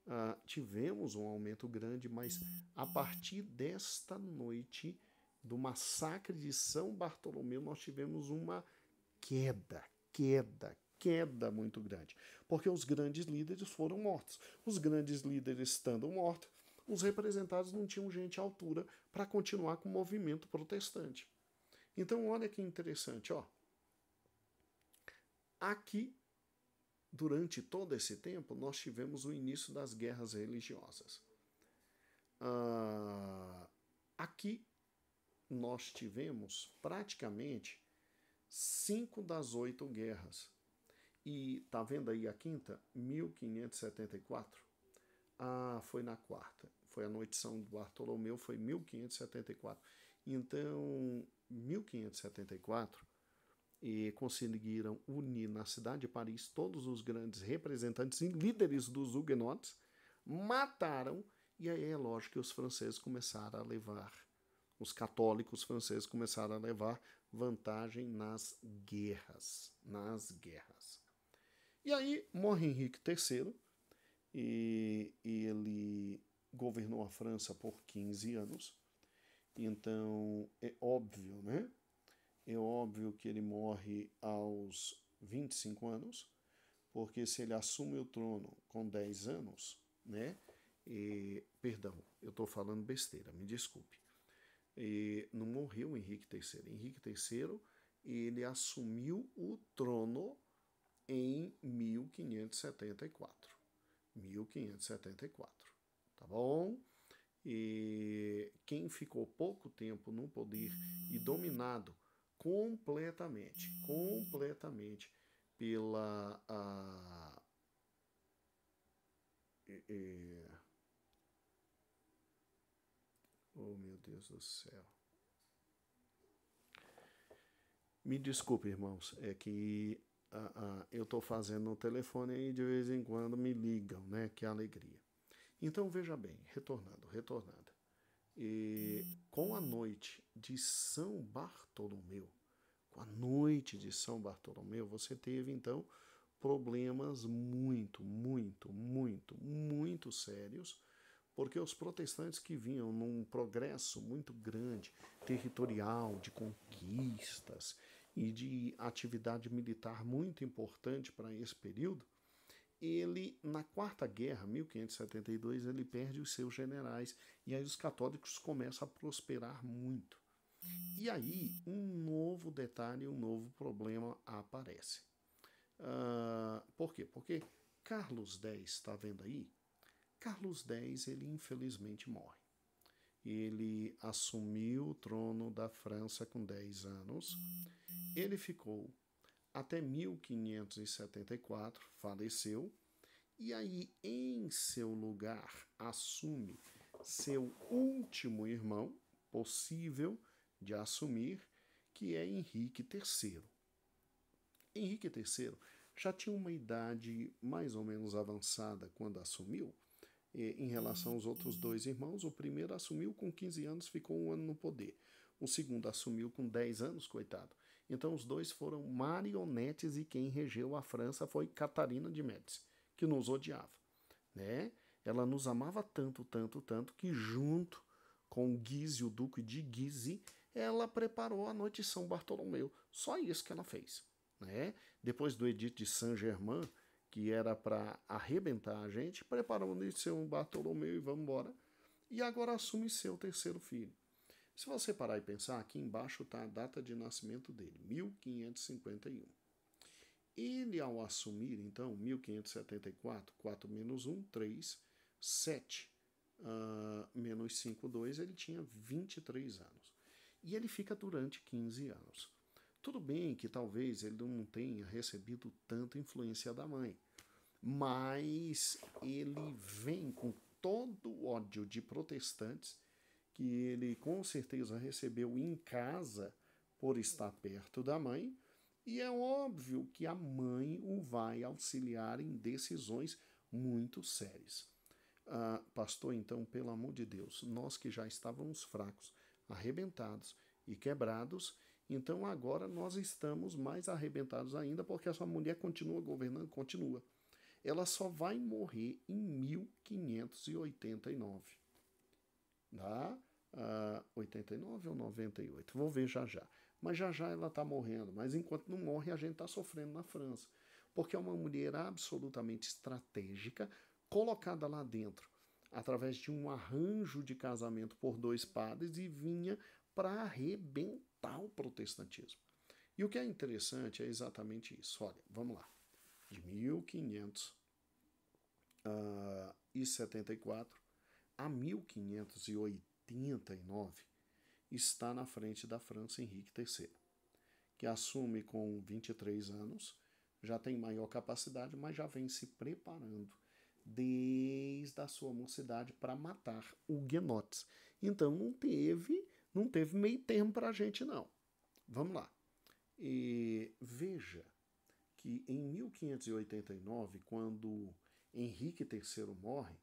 ah, tivemos um aumento grande, mas a partir desta noite do massacre de São Bartolomeu, nós tivemos uma queda, queda, queda muito grande, porque os grandes líderes foram mortos. Os grandes líderes estando mortos, os representados não tinham gente à altura para continuar com o movimento protestante. Então, olha que interessante, ó. Aqui durante todo esse tempo, nós tivemos o início das guerras religiosas. Uh, aqui nós tivemos praticamente cinco das oito guerras. E tá vendo aí a quinta? 1574. Ah, foi na quarta. Foi a noite de São Bartolomeu, foi 1574. Então, 1574 e conseguiram unir na cidade de Paris todos os grandes representantes e líderes dos huguenotes, mataram, e aí é lógico que os franceses começaram a levar, os católicos franceses começaram a levar vantagem nas guerras, nas guerras. E aí morre Henrique III, e ele governou a França por 15 anos, então é óbvio, né? É óbvio que ele morre aos 25 anos, porque se ele assume o trono com 10 anos, né? E, perdão, eu estou falando besteira, me desculpe. E, não morreu Henrique III. Henrique III ele assumiu o trono em 1574. 1574, tá bom? E quem ficou pouco tempo no poder e dominado completamente, completamente pela a, é, oh meu Deus do céu. Me desculpe, irmãos, é que a, a, eu estou fazendo no telefone e de vez em quando me ligam, né? Que é alegria. Então veja bem, retornando, retornando. E com a noite de São Bartolomeu, com a noite de São Bartolomeu, você teve então problemas muito, muito, muito, muito sérios, porque os protestantes que vinham num progresso muito grande, territorial, de conquistas e de atividade militar muito importante para esse período, ele na quarta guerra, 1572, ele perde os seus generais e aí os católicos começam a prosperar muito. E aí um novo detalhe, um novo problema aparece. Uh, por quê? Porque Carlos X está vendo aí. Carlos X ele infelizmente morre. Ele assumiu o trono da França com 10 anos. Ele ficou até 1574 faleceu e aí em seu lugar assume seu último irmão possível de assumir, que é Henrique III. Henrique III já tinha uma idade mais ou menos avançada quando assumiu. Em relação aos outros dois irmãos, o primeiro assumiu com 15 anos, ficou um ano no poder. O segundo assumiu com 10 anos, coitado então os dois foram marionetes e quem regeu a França foi Catarina de Médici, que nos odiava, né? Ela nos amava tanto, tanto, tanto que junto com Guise, o duque de Guise, ela preparou a noite de São Bartolomeu. Só isso que ela fez, né? Depois do edito de Saint-Germain, que era para arrebentar a gente, preparou a noite de São Bartolomeu e vamos embora. E agora assume seu terceiro filho. Se você parar e pensar, aqui embaixo está a data de nascimento dele, 1551. Ele, ao assumir, então, 1574, 4 menos 1, 3, 7 uh, menos 5, 2, ele tinha 23 anos. E ele fica durante 15 anos. Tudo bem que talvez ele não tenha recebido tanta influência da mãe, mas ele vem com todo o ódio de protestantes que ele com certeza recebeu em casa por estar perto da mãe, e é óbvio que a mãe o vai auxiliar em decisões muito sérias. Ah, pastor, então, pelo amor de Deus, nós que já estávamos fracos, arrebentados e quebrados, então agora nós estamos mais arrebentados ainda porque a sua mulher continua governando, continua. Ela só vai morrer em 1589 dá uh, 89 ou 98, vou ver já já. Mas já já ela está morrendo, mas enquanto não morre, a gente está sofrendo na França, porque é uma mulher absolutamente estratégica colocada lá dentro através de um arranjo de casamento por dois padres e vinha para arrebentar o protestantismo. E o que é interessante é exatamente isso. Olha, vamos lá. De 1574 a 1589, está na frente da França Henrique III, que assume com 23 anos, já tem maior capacidade, mas já vem se preparando desde a sua mocidade para matar o huguenotes. Então não teve, não teve meio termo para a gente não. Vamos lá. E veja que em 1589, quando Henrique III morre,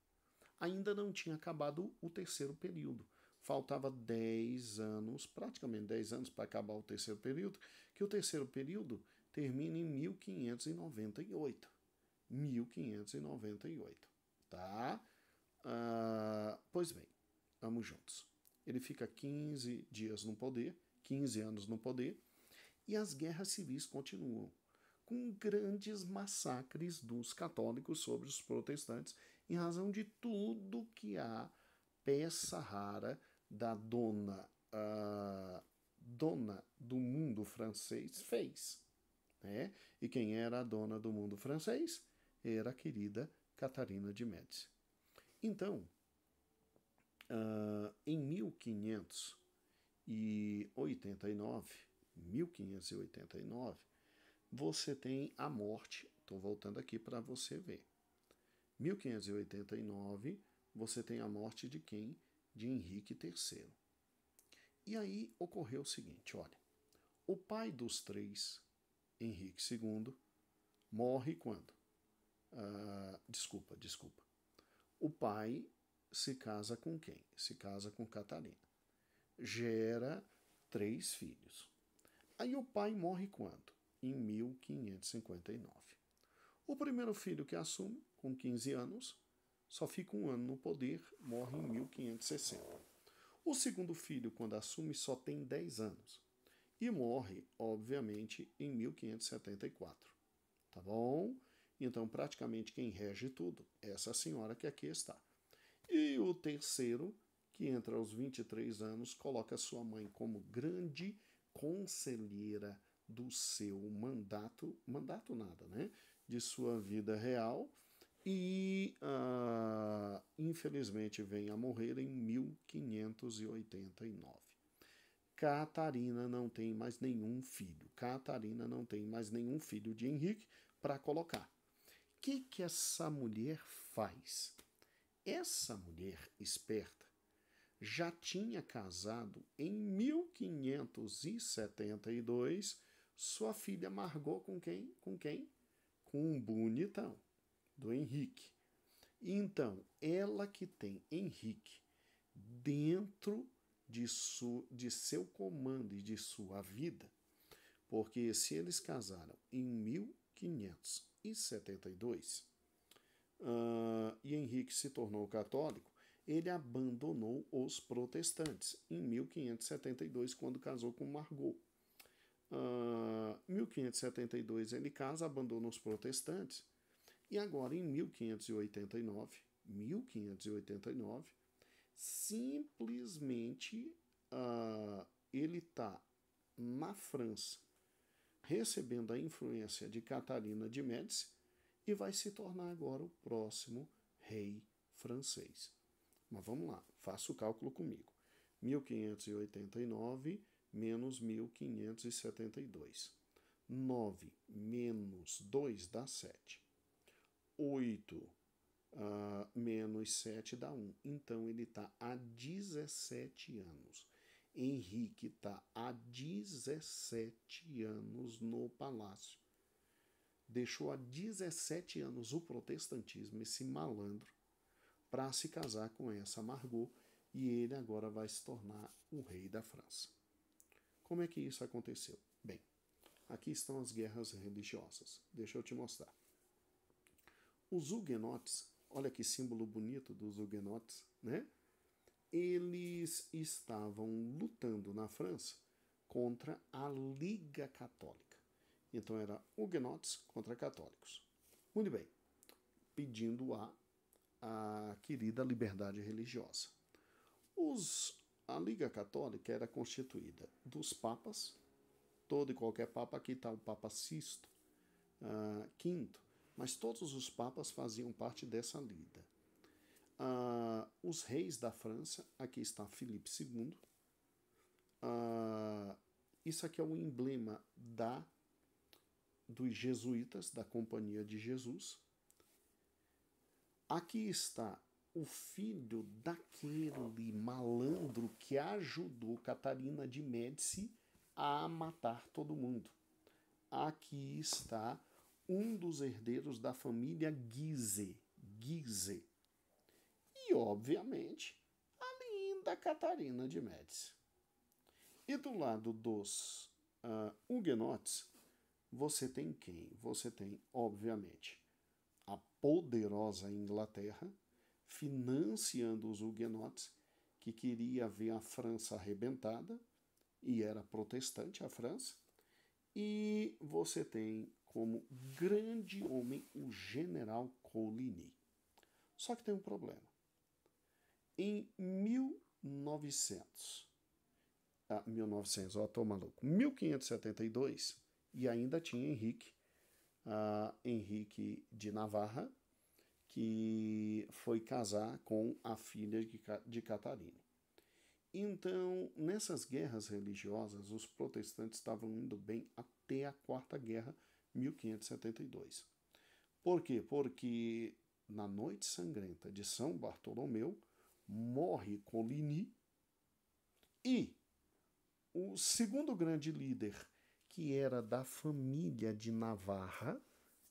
ainda não tinha acabado o terceiro período. Faltava 10 anos, praticamente 10 anos, para acabar o terceiro período, que o terceiro período termina em 1598. 1598, tá? Ah, pois bem, vamos juntos. Ele fica 15 dias no poder, 15 anos no poder, e as guerras civis continuam, com grandes massacres dos católicos sobre os protestantes em razão de tudo que a peça rara da dona, uh, dona do mundo francês fez. Né? E quem era a dona do mundo francês? Era a querida Catarina de Médici. Então, uh, em 1589, 1589, você tem a morte. Estou voltando aqui para você ver. 1589, você tem a morte de quem? De Henrique III. E aí ocorreu o seguinte: olha, o pai dos três, Henrique II, morre quando? Ah, desculpa, desculpa. O pai se casa com quem? Se casa com Catarina. Gera três filhos. Aí o pai morre quando? Em 1559. O primeiro filho que assume com 15 anos, só fica um ano no poder, morre em 1560. O segundo filho, quando assume, só tem 10 anos e morre, obviamente, em 1574. Tá bom? Então, praticamente quem rege tudo é essa senhora que aqui está. E o terceiro, que entra aos 23 anos, coloca sua mãe como grande conselheira do seu mandato, mandato nada, né? De sua vida real e ah, infelizmente vem a morrer em 1589. Catarina não tem mais nenhum filho. Catarina não tem mais nenhum filho de Henrique para colocar. O que, que essa mulher faz? Essa mulher esperta já tinha casado em 1572 sua filha Margot com quem? Com quem? Com um bonitão do Henrique. Então, ela que tem Henrique dentro de, su, de seu comando e de sua vida, porque se eles casaram em 1572 uh, ah, e Henrique se tornou católico, ele abandonou os protestantes em 1572, quando casou com Margot. Uh, ah, 1572 ele casa, abandona os protestantes e agora, em 1589, 1589, simplesmente uh, ele está na França, recebendo a influência de Catarina de Médici e vai se tornar agora o próximo rei francês. Mas vamos lá, faça o cálculo comigo. 1589 menos 1572. 9 menos 2 dá 7. 8 uh, ah, menos 7 dá 1. Então ele está há 17 anos. Henrique está há 17 anos no palácio. Deixou há 17 anos o protestantismo, esse malandro, para se casar com essa Margot e ele agora vai se tornar o rei da França. Como é que isso aconteceu? Bem, aqui estão as guerras religiosas. Deixa eu te mostrar. Os huguenotes, olha que símbolo bonito dos huguenotes, né? Eles estavam lutando na França contra a Liga Católica. Então era huguenotes contra católicos. Muito bem, pedindo a, a querida liberdade religiosa. Os, a Liga Católica era constituída dos papas, todo e qualquer papa, aqui está o Papa Sisto, uh, quinto, mas todos os papas faziam parte dessa lida. Ah, os reis da França, aqui está Filipe II. Ah, isso aqui é um emblema da dos jesuítas, da Companhia de Jesus. Aqui está o filho daquele malandro que ajudou Catarina de Médici a matar todo mundo. Aqui está um dos herdeiros da família Guise. Guise. E, obviamente, a linda Catarina de Médici. E do lado dos uh, ah, huguenotes, você tem quem? Você tem, obviamente, a poderosa Inglaterra, financiando os huguenotes, que queria ver a França arrebentada, e era protestante a França, e você tem como grande homem o general Coligny. Só que tem um problema. Em 1900, ah, 1900, ó, tô maluco, 1572, e ainda tinha Henrique, ah, Henrique de Navarra, que foi casar com a filha de, de Catarina. Então, nessas guerras religiosas, os protestantes estavam indo bem até a Quarta Guerra 1572. Por quê? Porque na noite sangrenta de São Bartolomeu morre Coligny e o segundo grande líder, que era da família de Navarra,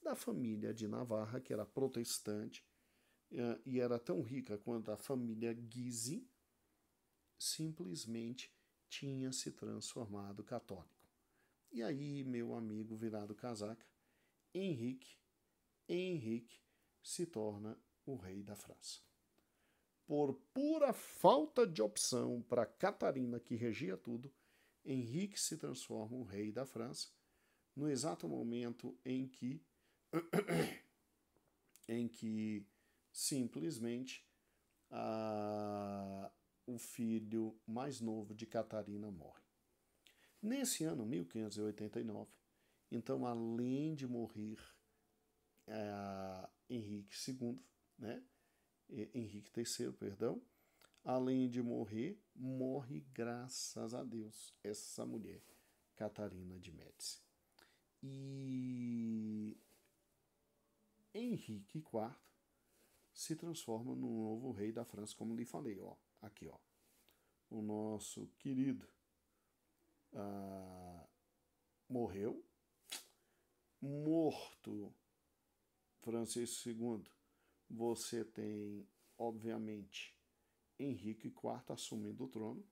da família de Navarra, que era protestante eh, e era tão rica quanto a família Guise, simplesmente tinha se transformado católico. E aí, meu amigo virado casaca, Henrique, Henrique se torna o rei da França. Por pura falta de opção para Catarina, que regia tudo, Henrique se transforma o rei da França, no exato momento em que em que simplesmente a, ah, o filho mais novo de Catarina morre. Nesse ano, 1589, então, além de morrer é, Henrique II, né, Henrique III, perdão, além de morrer, morre, graças a Deus, essa mulher, Catarina de Médici. E Henrique IV se transforma no novo rei da França, como lhe falei, ó, aqui, ó. O nosso querido ah, morreu. Morto Francisco II, você tem, obviamente, Henrique IV assumindo o trono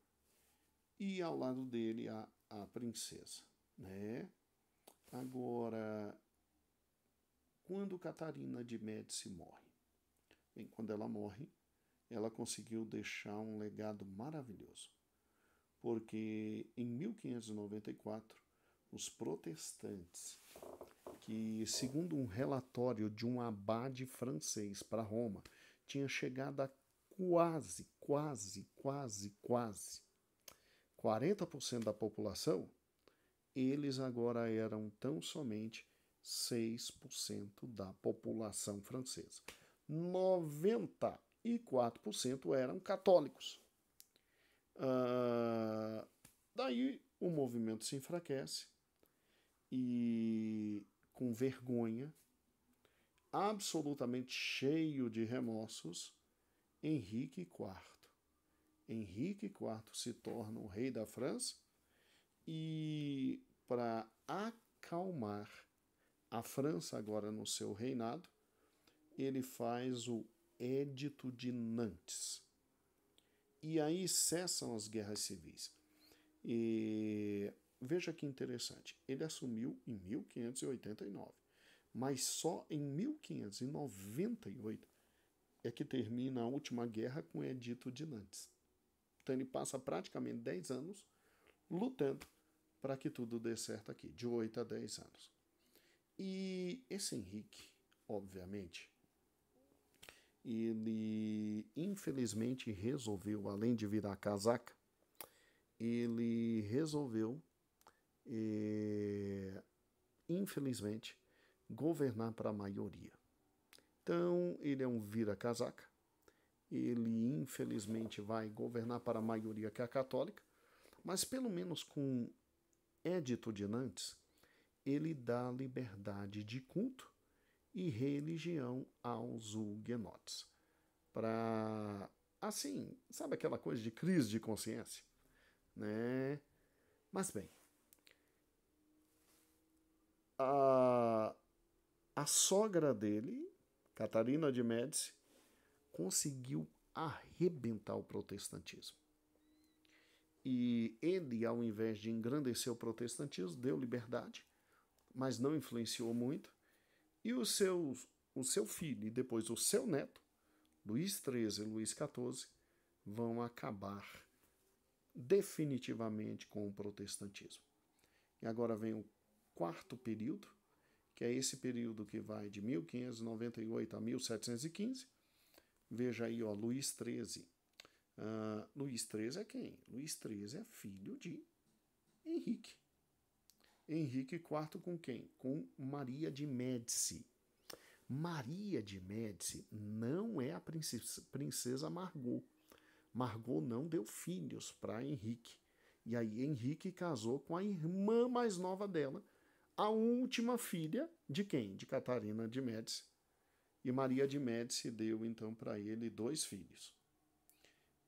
e ao lado dele a, a princesa. Né? Agora, quando Catarina de Médici morre? Bem, quando ela morre, ela conseguiu deixar um legado maravilhoso porque em 1594 os protestantes, que segundo um relatório de um abade francês para Roma, tinha chegado a quase, quase, quase, quase 40% da população, eles agora eram tão somente 6% da população francesa. 94% eram católicos. Ah, daí o movimento se enfraquece e com vergonha, absolutamente cheio de remorsos, Henrique IV. Henrique IV se torna o rei da França e para acalmar a França agora no seu reinado, ele faz o Edito de Nantes. E aí cessam as guerras civis. E veja que interessante, ele assumiu em 1589, mas só em 1598 é que termina a última guerra com o Edito de Nantes. Então ele passa praticamente 10 anos lutando para que tudo dê certo aqui, de 8 a 10 anos. E esse Henrique, obviamente, ele infelizmente resolveu, além de virar casaca, ele resolveu, eh, infelizmente, governar para a maioria. Então, ele é um vira-casaca, ele infelizmente vai governar para a maioria que é a católica, mas pelo menos com édito de Nantes, ele dá liberdade de culto e religião aos huguenotes. Para, assim, sabe aquela coisa de crise de consciência? Né? Mas bem, a, a sogra dele, Catarina de Médici, conseguiu arrebentar o protestantismo. E ele, ao invés de engrandecer o protestantismo, deu liberdade, mas não influenciou muito. E os seus, o seu filho e depois o seu neto, Luís XIII e Luís XIV, vão acabar definitivamente com o protestantismo. E agora vem o quarto período, que é esse período que vai de 1598 a 1715. Veja aí, ó, Luís XIII. Uh, ah, Luís XIII é quem? Luís XIII é filho de Henrique. Henrique IV com quem? Com Maria de Médici. Maria de Médici não é a princesa Margot. Margot não deu filhos para Henrique. E aí Henrique casou com a irmã mais nova dela, a última filha de quem? De Catarina de Médici. E Maria de Médici deu então para ele dois filhos.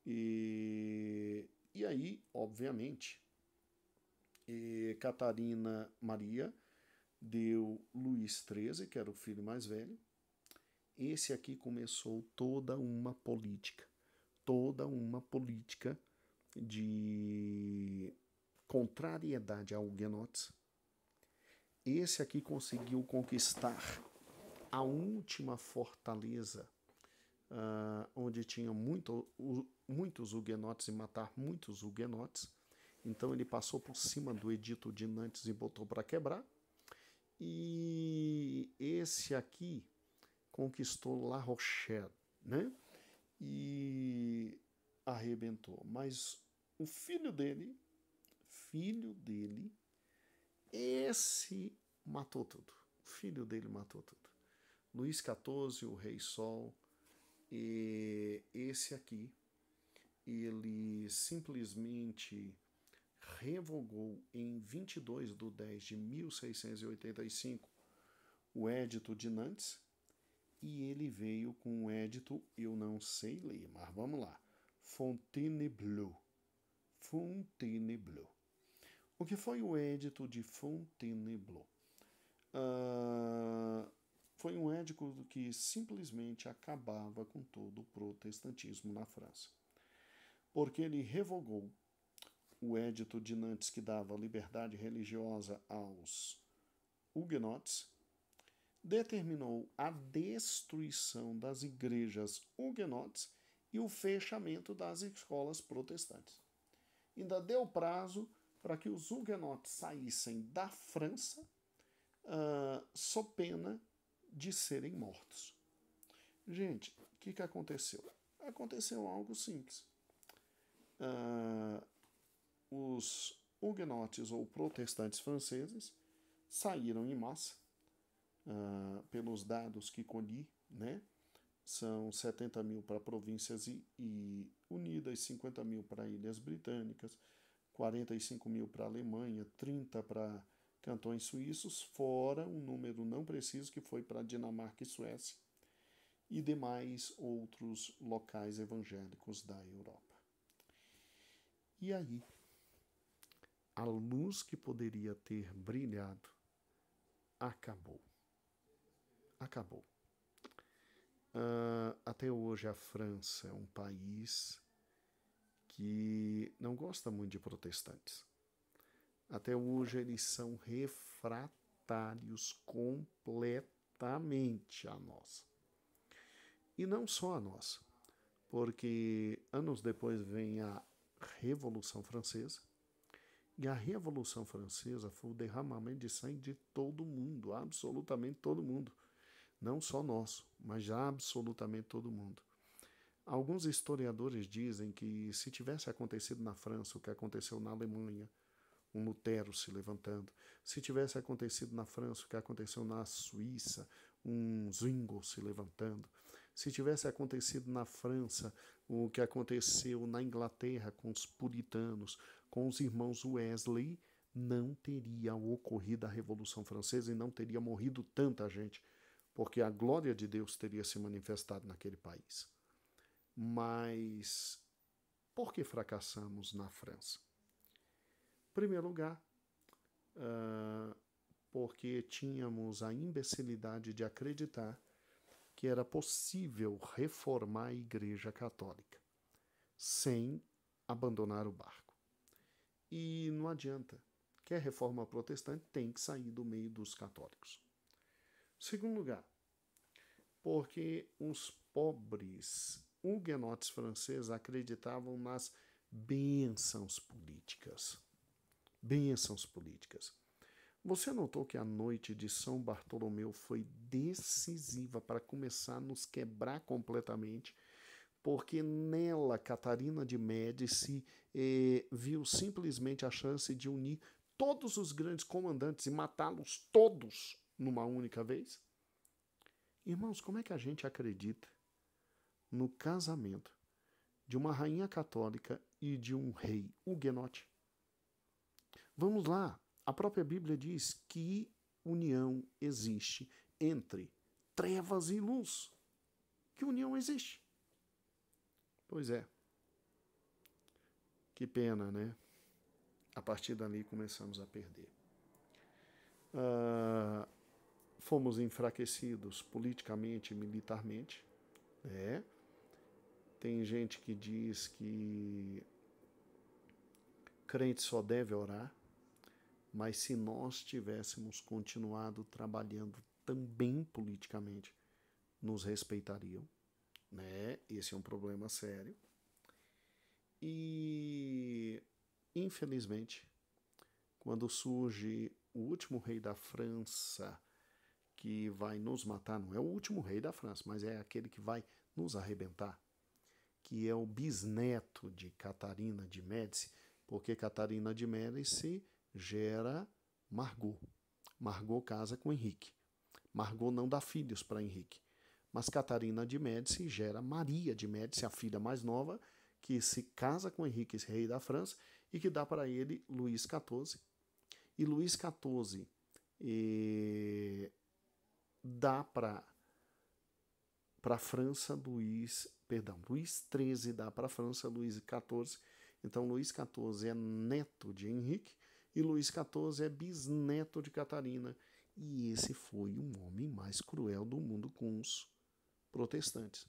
E, e aí, obviamente, Catarina Maria deu Luiz XIII, que era o filho mais velho. Esse aqui começou toda uma política, toda uma política de contrariedade ao Huguenotes. Esse aqui conseguiu conquistar a última fortaleza, uh, onde tinha muito, muitos huguenotes e matar muitos huguenotes. Então ele passou por cima do edito de Nantes e botou para quebrar. E esse aqui conquistou La Rochelle, né? E arrebentou. Mas o filho dele, filho dele, esse matou tudo. O filho dele matou tudo. Luís XIV, o Rei Sol, e esse aqui, ele simplesmente revogou em 22 de 10 de 1685 o Édito de Nantes e ele veio com um édito, eu não sei ler, mas vamos lá. Fontainebleau. Fontainebleau. O que foi o édito de Fontainebleau? Uh, ah, foi um édito que simplesmente acabava com todo o protestantismo na França, porque ele revogou o edito de Nantes que dava liberdade religiosa aos huguenotes, determinou a destruição das igrejas huguenotes e o fechamento das escolas protestantes. Ainda deu prazo para que os huguenotes saíssem da França uh, sob pena de serem mortos. Gente, o que, que aconteceu? Aconteceu algo simples. Uh, os huguenotes ou protestantes franceses saíram em massa. Uh, pelos dados que colhi, né? São 70 mil para províncias e, e unidas, 50 mil para ilhas britânicas, 45 mil para Alemanha, 30 para cantões suíços, fora um número não preciso que foi para Dinamarca e Suécia e demais outros locais evangélicos da Europa. E aí, a luz que poderia ter brilhado acabou. Acabou. Uh, até hoje a França é um país que não gosta muito de protestantes. Até hoje eles são refratários completamente a nós. E não só a nós, porque anos depois vem a Revolução Francesa, e a Revolução Francesa foi o derramamento de sangue de todo mundo, absolutamente todo mundo. Não só nosso, mas já absolutamente todo mundo. Alguns historiadores dizem que se tivesse acontecido na França o que aconteceu na Alemanha, um Lutero se levantando, se tivesse acontecido na França o que aconteceu na Suíça, um Zwingli se levantando, se tivesse acontecido na França o que aconteceu na Inglaterra com os puritanos, com os irmãos Wesley, não teria ocorrido a Revolução Francesa e não teria morrido tanta gente, porque a glória de Deus teria se manifestado naquele país. Mas por que fracassamos na França? Em primeiro lugar, uh, porque tínhamos a imbecilidade de acreditar que era possível reformar a Igreja Católica sem abandonar o barco. E não adianta. Quer reforma protestante tem que sair do meio dos católicos. Segundo lugar, porque os pobres huguenotes franceses acreditavam nas bênçãos políticas. Bênçãos políticas. Você notou que a noite de São Bartolomeu foi decisiva para começar a nos quebrar completamente porque nela Catarina de Médici eh, viu simplesmente a chance de unir todos os grandes comandantes e matá-los todos numa única vez? Irmãos, como é que a gente acredita no casamento de uma rainha católica e de um rei huguenote? Vamos lá, a própria Bíblia diz que união existe entre trevas e luz. Que união existe? Pois é. Que pena, né? A partir dali começamos a perder. Ah, fomos enfraquecidos politicamente e militarmente. Né? Tem gente que diz que crente só deve orar, mas se nós tivéssemos continuado trabalhando também politicamente, nos respeitariam né? Esse é um problema sério. E infelizmente, quando surge o último rei da França que vai nos matar, não é o último rei da França, mas é aquele que vai nos arrebentar, que é o bisneto de Catarina de Médici, porque Catarina de Médici gera Margot. Margot casa com Henrique. Margot não dá filhos para Henrique. Mas Catarina de Médici gera Maria de Médici, a filha mais nova, que se casa com Henrique, rei da França, e que dá para ele Luís XIV. E Luís XIV e... Eh, dá para para a França Luís, perdão, Luís XIII dá para a França Luís XIV. Então Luís XIV é neto de Henrique e Luís XIV é bisneto de Catarina. E esse foi um homem mais cruel do mundo com os protestantes.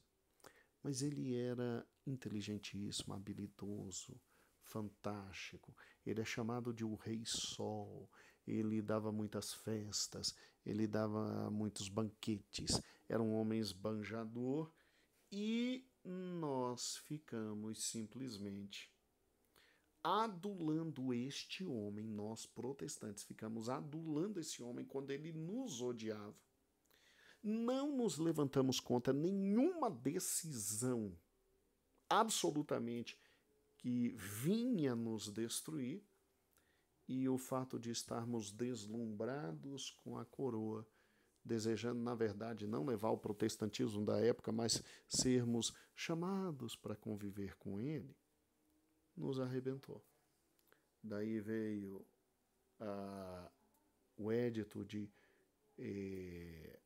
Mas ele era inteligentíssimo, habilidoso, fantástico. Ele é chamado de o Rei Sol. Ele dava muitas festas, ele dava muitos banquetes. Era um homem esbanjador e nós ficamos simplesmente adulando este homem. Nós protestantes ficamos adulando esse homem quando ele nos odiava não nos levantamos contra nenhuma decisão absolutamente que vinha nos destruir e o fato de estarmos deslumbrados com a coroa, desejando, na verdade, não levar o protestantismo da época, mas sermos chamados para conviver com ele, nos arrebentou. Daí veio a, ah, o édito de eh,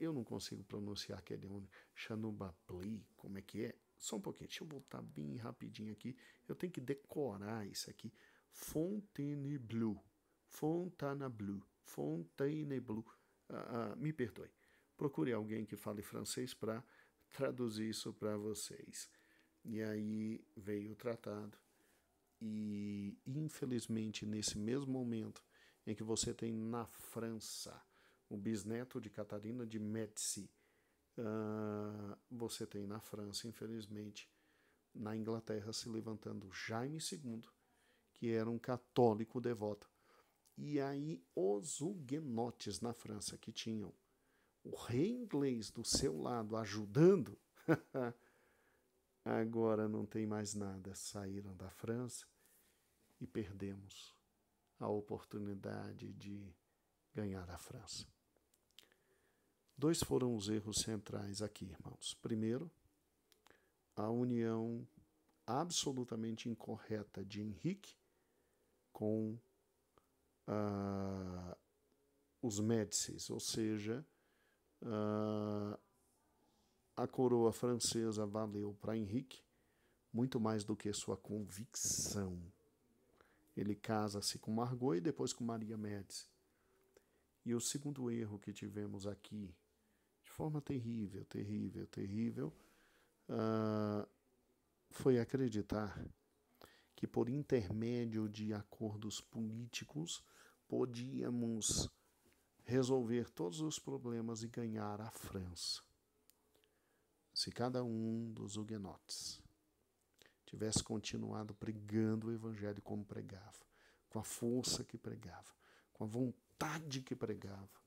eu não consigo pronunciar aquele é nome, Chanubapli, como é que é? Só um pouquinho, deixa eu voltar bem rapidinho aqui. Eu tenho que decorar isso aqui. Fontainebleau, Fontainebleau, Fontainebleau. Ah, ah me perdoe. Procure alguém que fale francês para traduzir isso para vocês. E aí veio o tratado. E infelizmente, nesse mesmo momento em que você tem na França o bisneto de Catarina de Médici. Uh, você tem na França, infelizmente, na Inglaterra se levantando Jaime II, que era um católico devoto. E aí os huguenotes na França, que tinham o rei inglês do seu lado ajudando, agora não tem mais nada. Saíram da França e perdemos a oportunidade de ganhar a França. Dois foram os erros centrais aqui, irmãos. Primeiro, a união absolutamente incorreta de Henrique com uh, os Médicis, ou seja, uh, a coroa francesa valeu para Henrique muito mais do que sua convicção. Ele casa-se com Margot e depois com Maria Médici. E o segundo erro que tivemos aqui forma terrível, terrível, terrível, uh, foi acreditar que por intermédio de acordos políticos podíamos resolver todos os problemas e ganhar a França. Se cada um dos huguenotes tivesse continuado pregando o evangelho como pregava, com a força que pregava, com a vontade que pregava,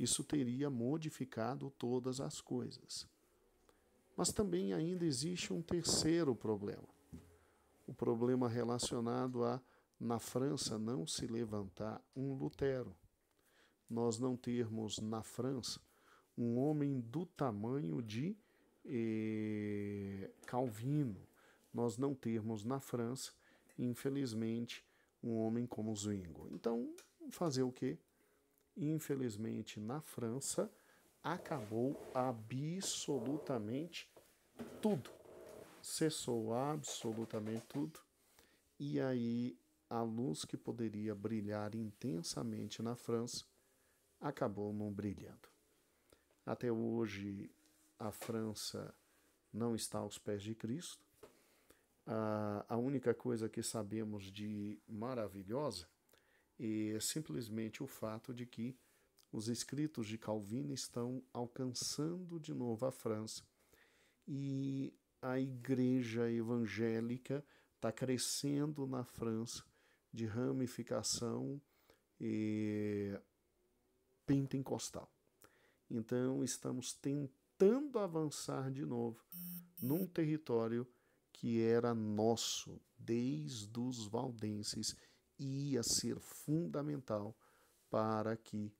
isso teria modificado todas as coisas. Mas também ainda existe um terceiro problema. O problema relacionado a, na França, não se levantar um Lutero. Nós não termos na França um homem do tamanho de eh, Calvino. Nós não termos na França, infelizmente, um homem como Zwingo. Então, fazer o quê? infelizmente, na França, acabou absolutamente tudo. Cessou absolutamente tudo. E aí a luz que poderia brilhar intensamente na França acabou não brilhando. Até hoje, a França não está aos pés de Cristo. Ah, a única coisa que sabemos de maravilhosa é simplesmente o fato de que os escritos de Calvino estão alcançando de novo a França e a igreja evangélica está crescendo na França de ramificação pentecostal. Então, estamos tentando avançar de novo num território que era nosso desde os valdenses ia ser fundamental para que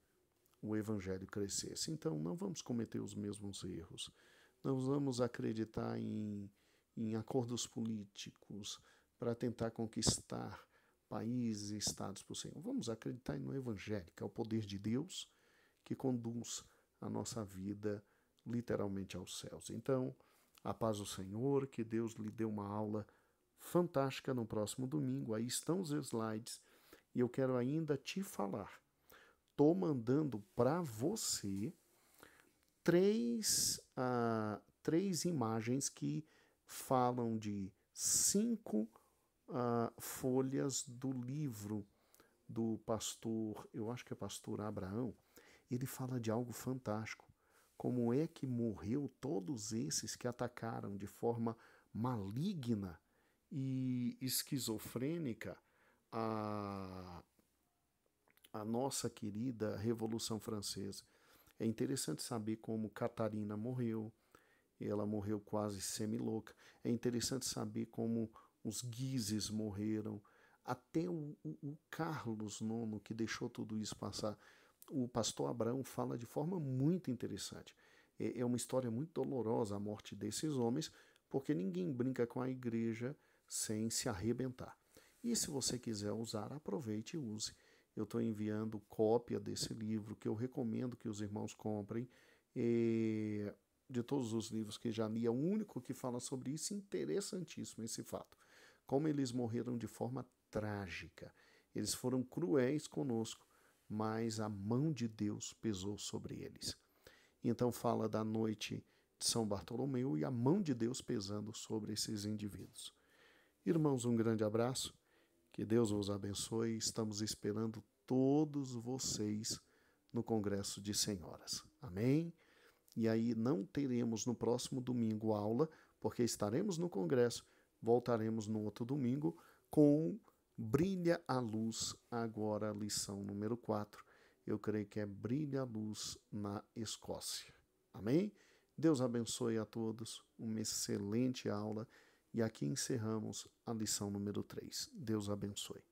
o evangelho crescesse. Então, não vamos cometer os mesmos erros. Não vamos acreditar em, em acordos políticos para tentar conquistar países e estados para o Senhor. Vamos acreditar no evangelho, que é o poder de Deus que conduz a nossa vida literalmente aos céus. Então, a paz do Senhor, que Deus lhe dê uma aula fantástica no próximo domingo. Aí estão os slides e eu quero ainda te falar. Tô mandando para você três, ah, três imagens que falam de cinco ah, folhas do livro do pastor, eu acho que é pastor Abraão. Ele fala de algo fantástico. Como é que morreu todos esses que atacaram de forma maligna e esquizofrênica a, a nossa querida Revolução Francesa. É interessante saber como Catarina morreu. Ela morreu quase semi-louca. É interessante saber como os Guises morreram. Até o, o, o Carlos IX, que deixou tudo isso passar. O pastor Abraão fala de forma muito interessante. É, é uma história muito dolorosa a morte desses homens, porque ninguém brinca com a igreja sem se arrebentar. E se você quiser usar, aproveite e use. Eu estou enviando cópia desse livro que eu recomendo que os irmãos comprem. E de todos os livros que já li, é o único que fala sobre isso. Interessantíssimo esse fato. Como eles morreram de forma trágica. Eles foram cruéis conosco, mas a mão de Deus pesou sobre eles. Então fala da noite de São Bartolomeu e a mão de Deus pesando sobre esses indivíduos. Irmãos, um grande abraço, que Deus vos abençoe. Estamos esperando todos vocês no Congresso de Senhoras. Amém? E aí não teremos no próximo domingo aula, porque estaremos no Congresso. Voltaremos no outro domingo com Brilha a Luz, agora a lição número 4. Eu creio que é Brilha a Luz na Escócia. Amém? Deus abençoe a todos. Uma excelente aula e aqui encerramos a lição número 3. Deus abençoe.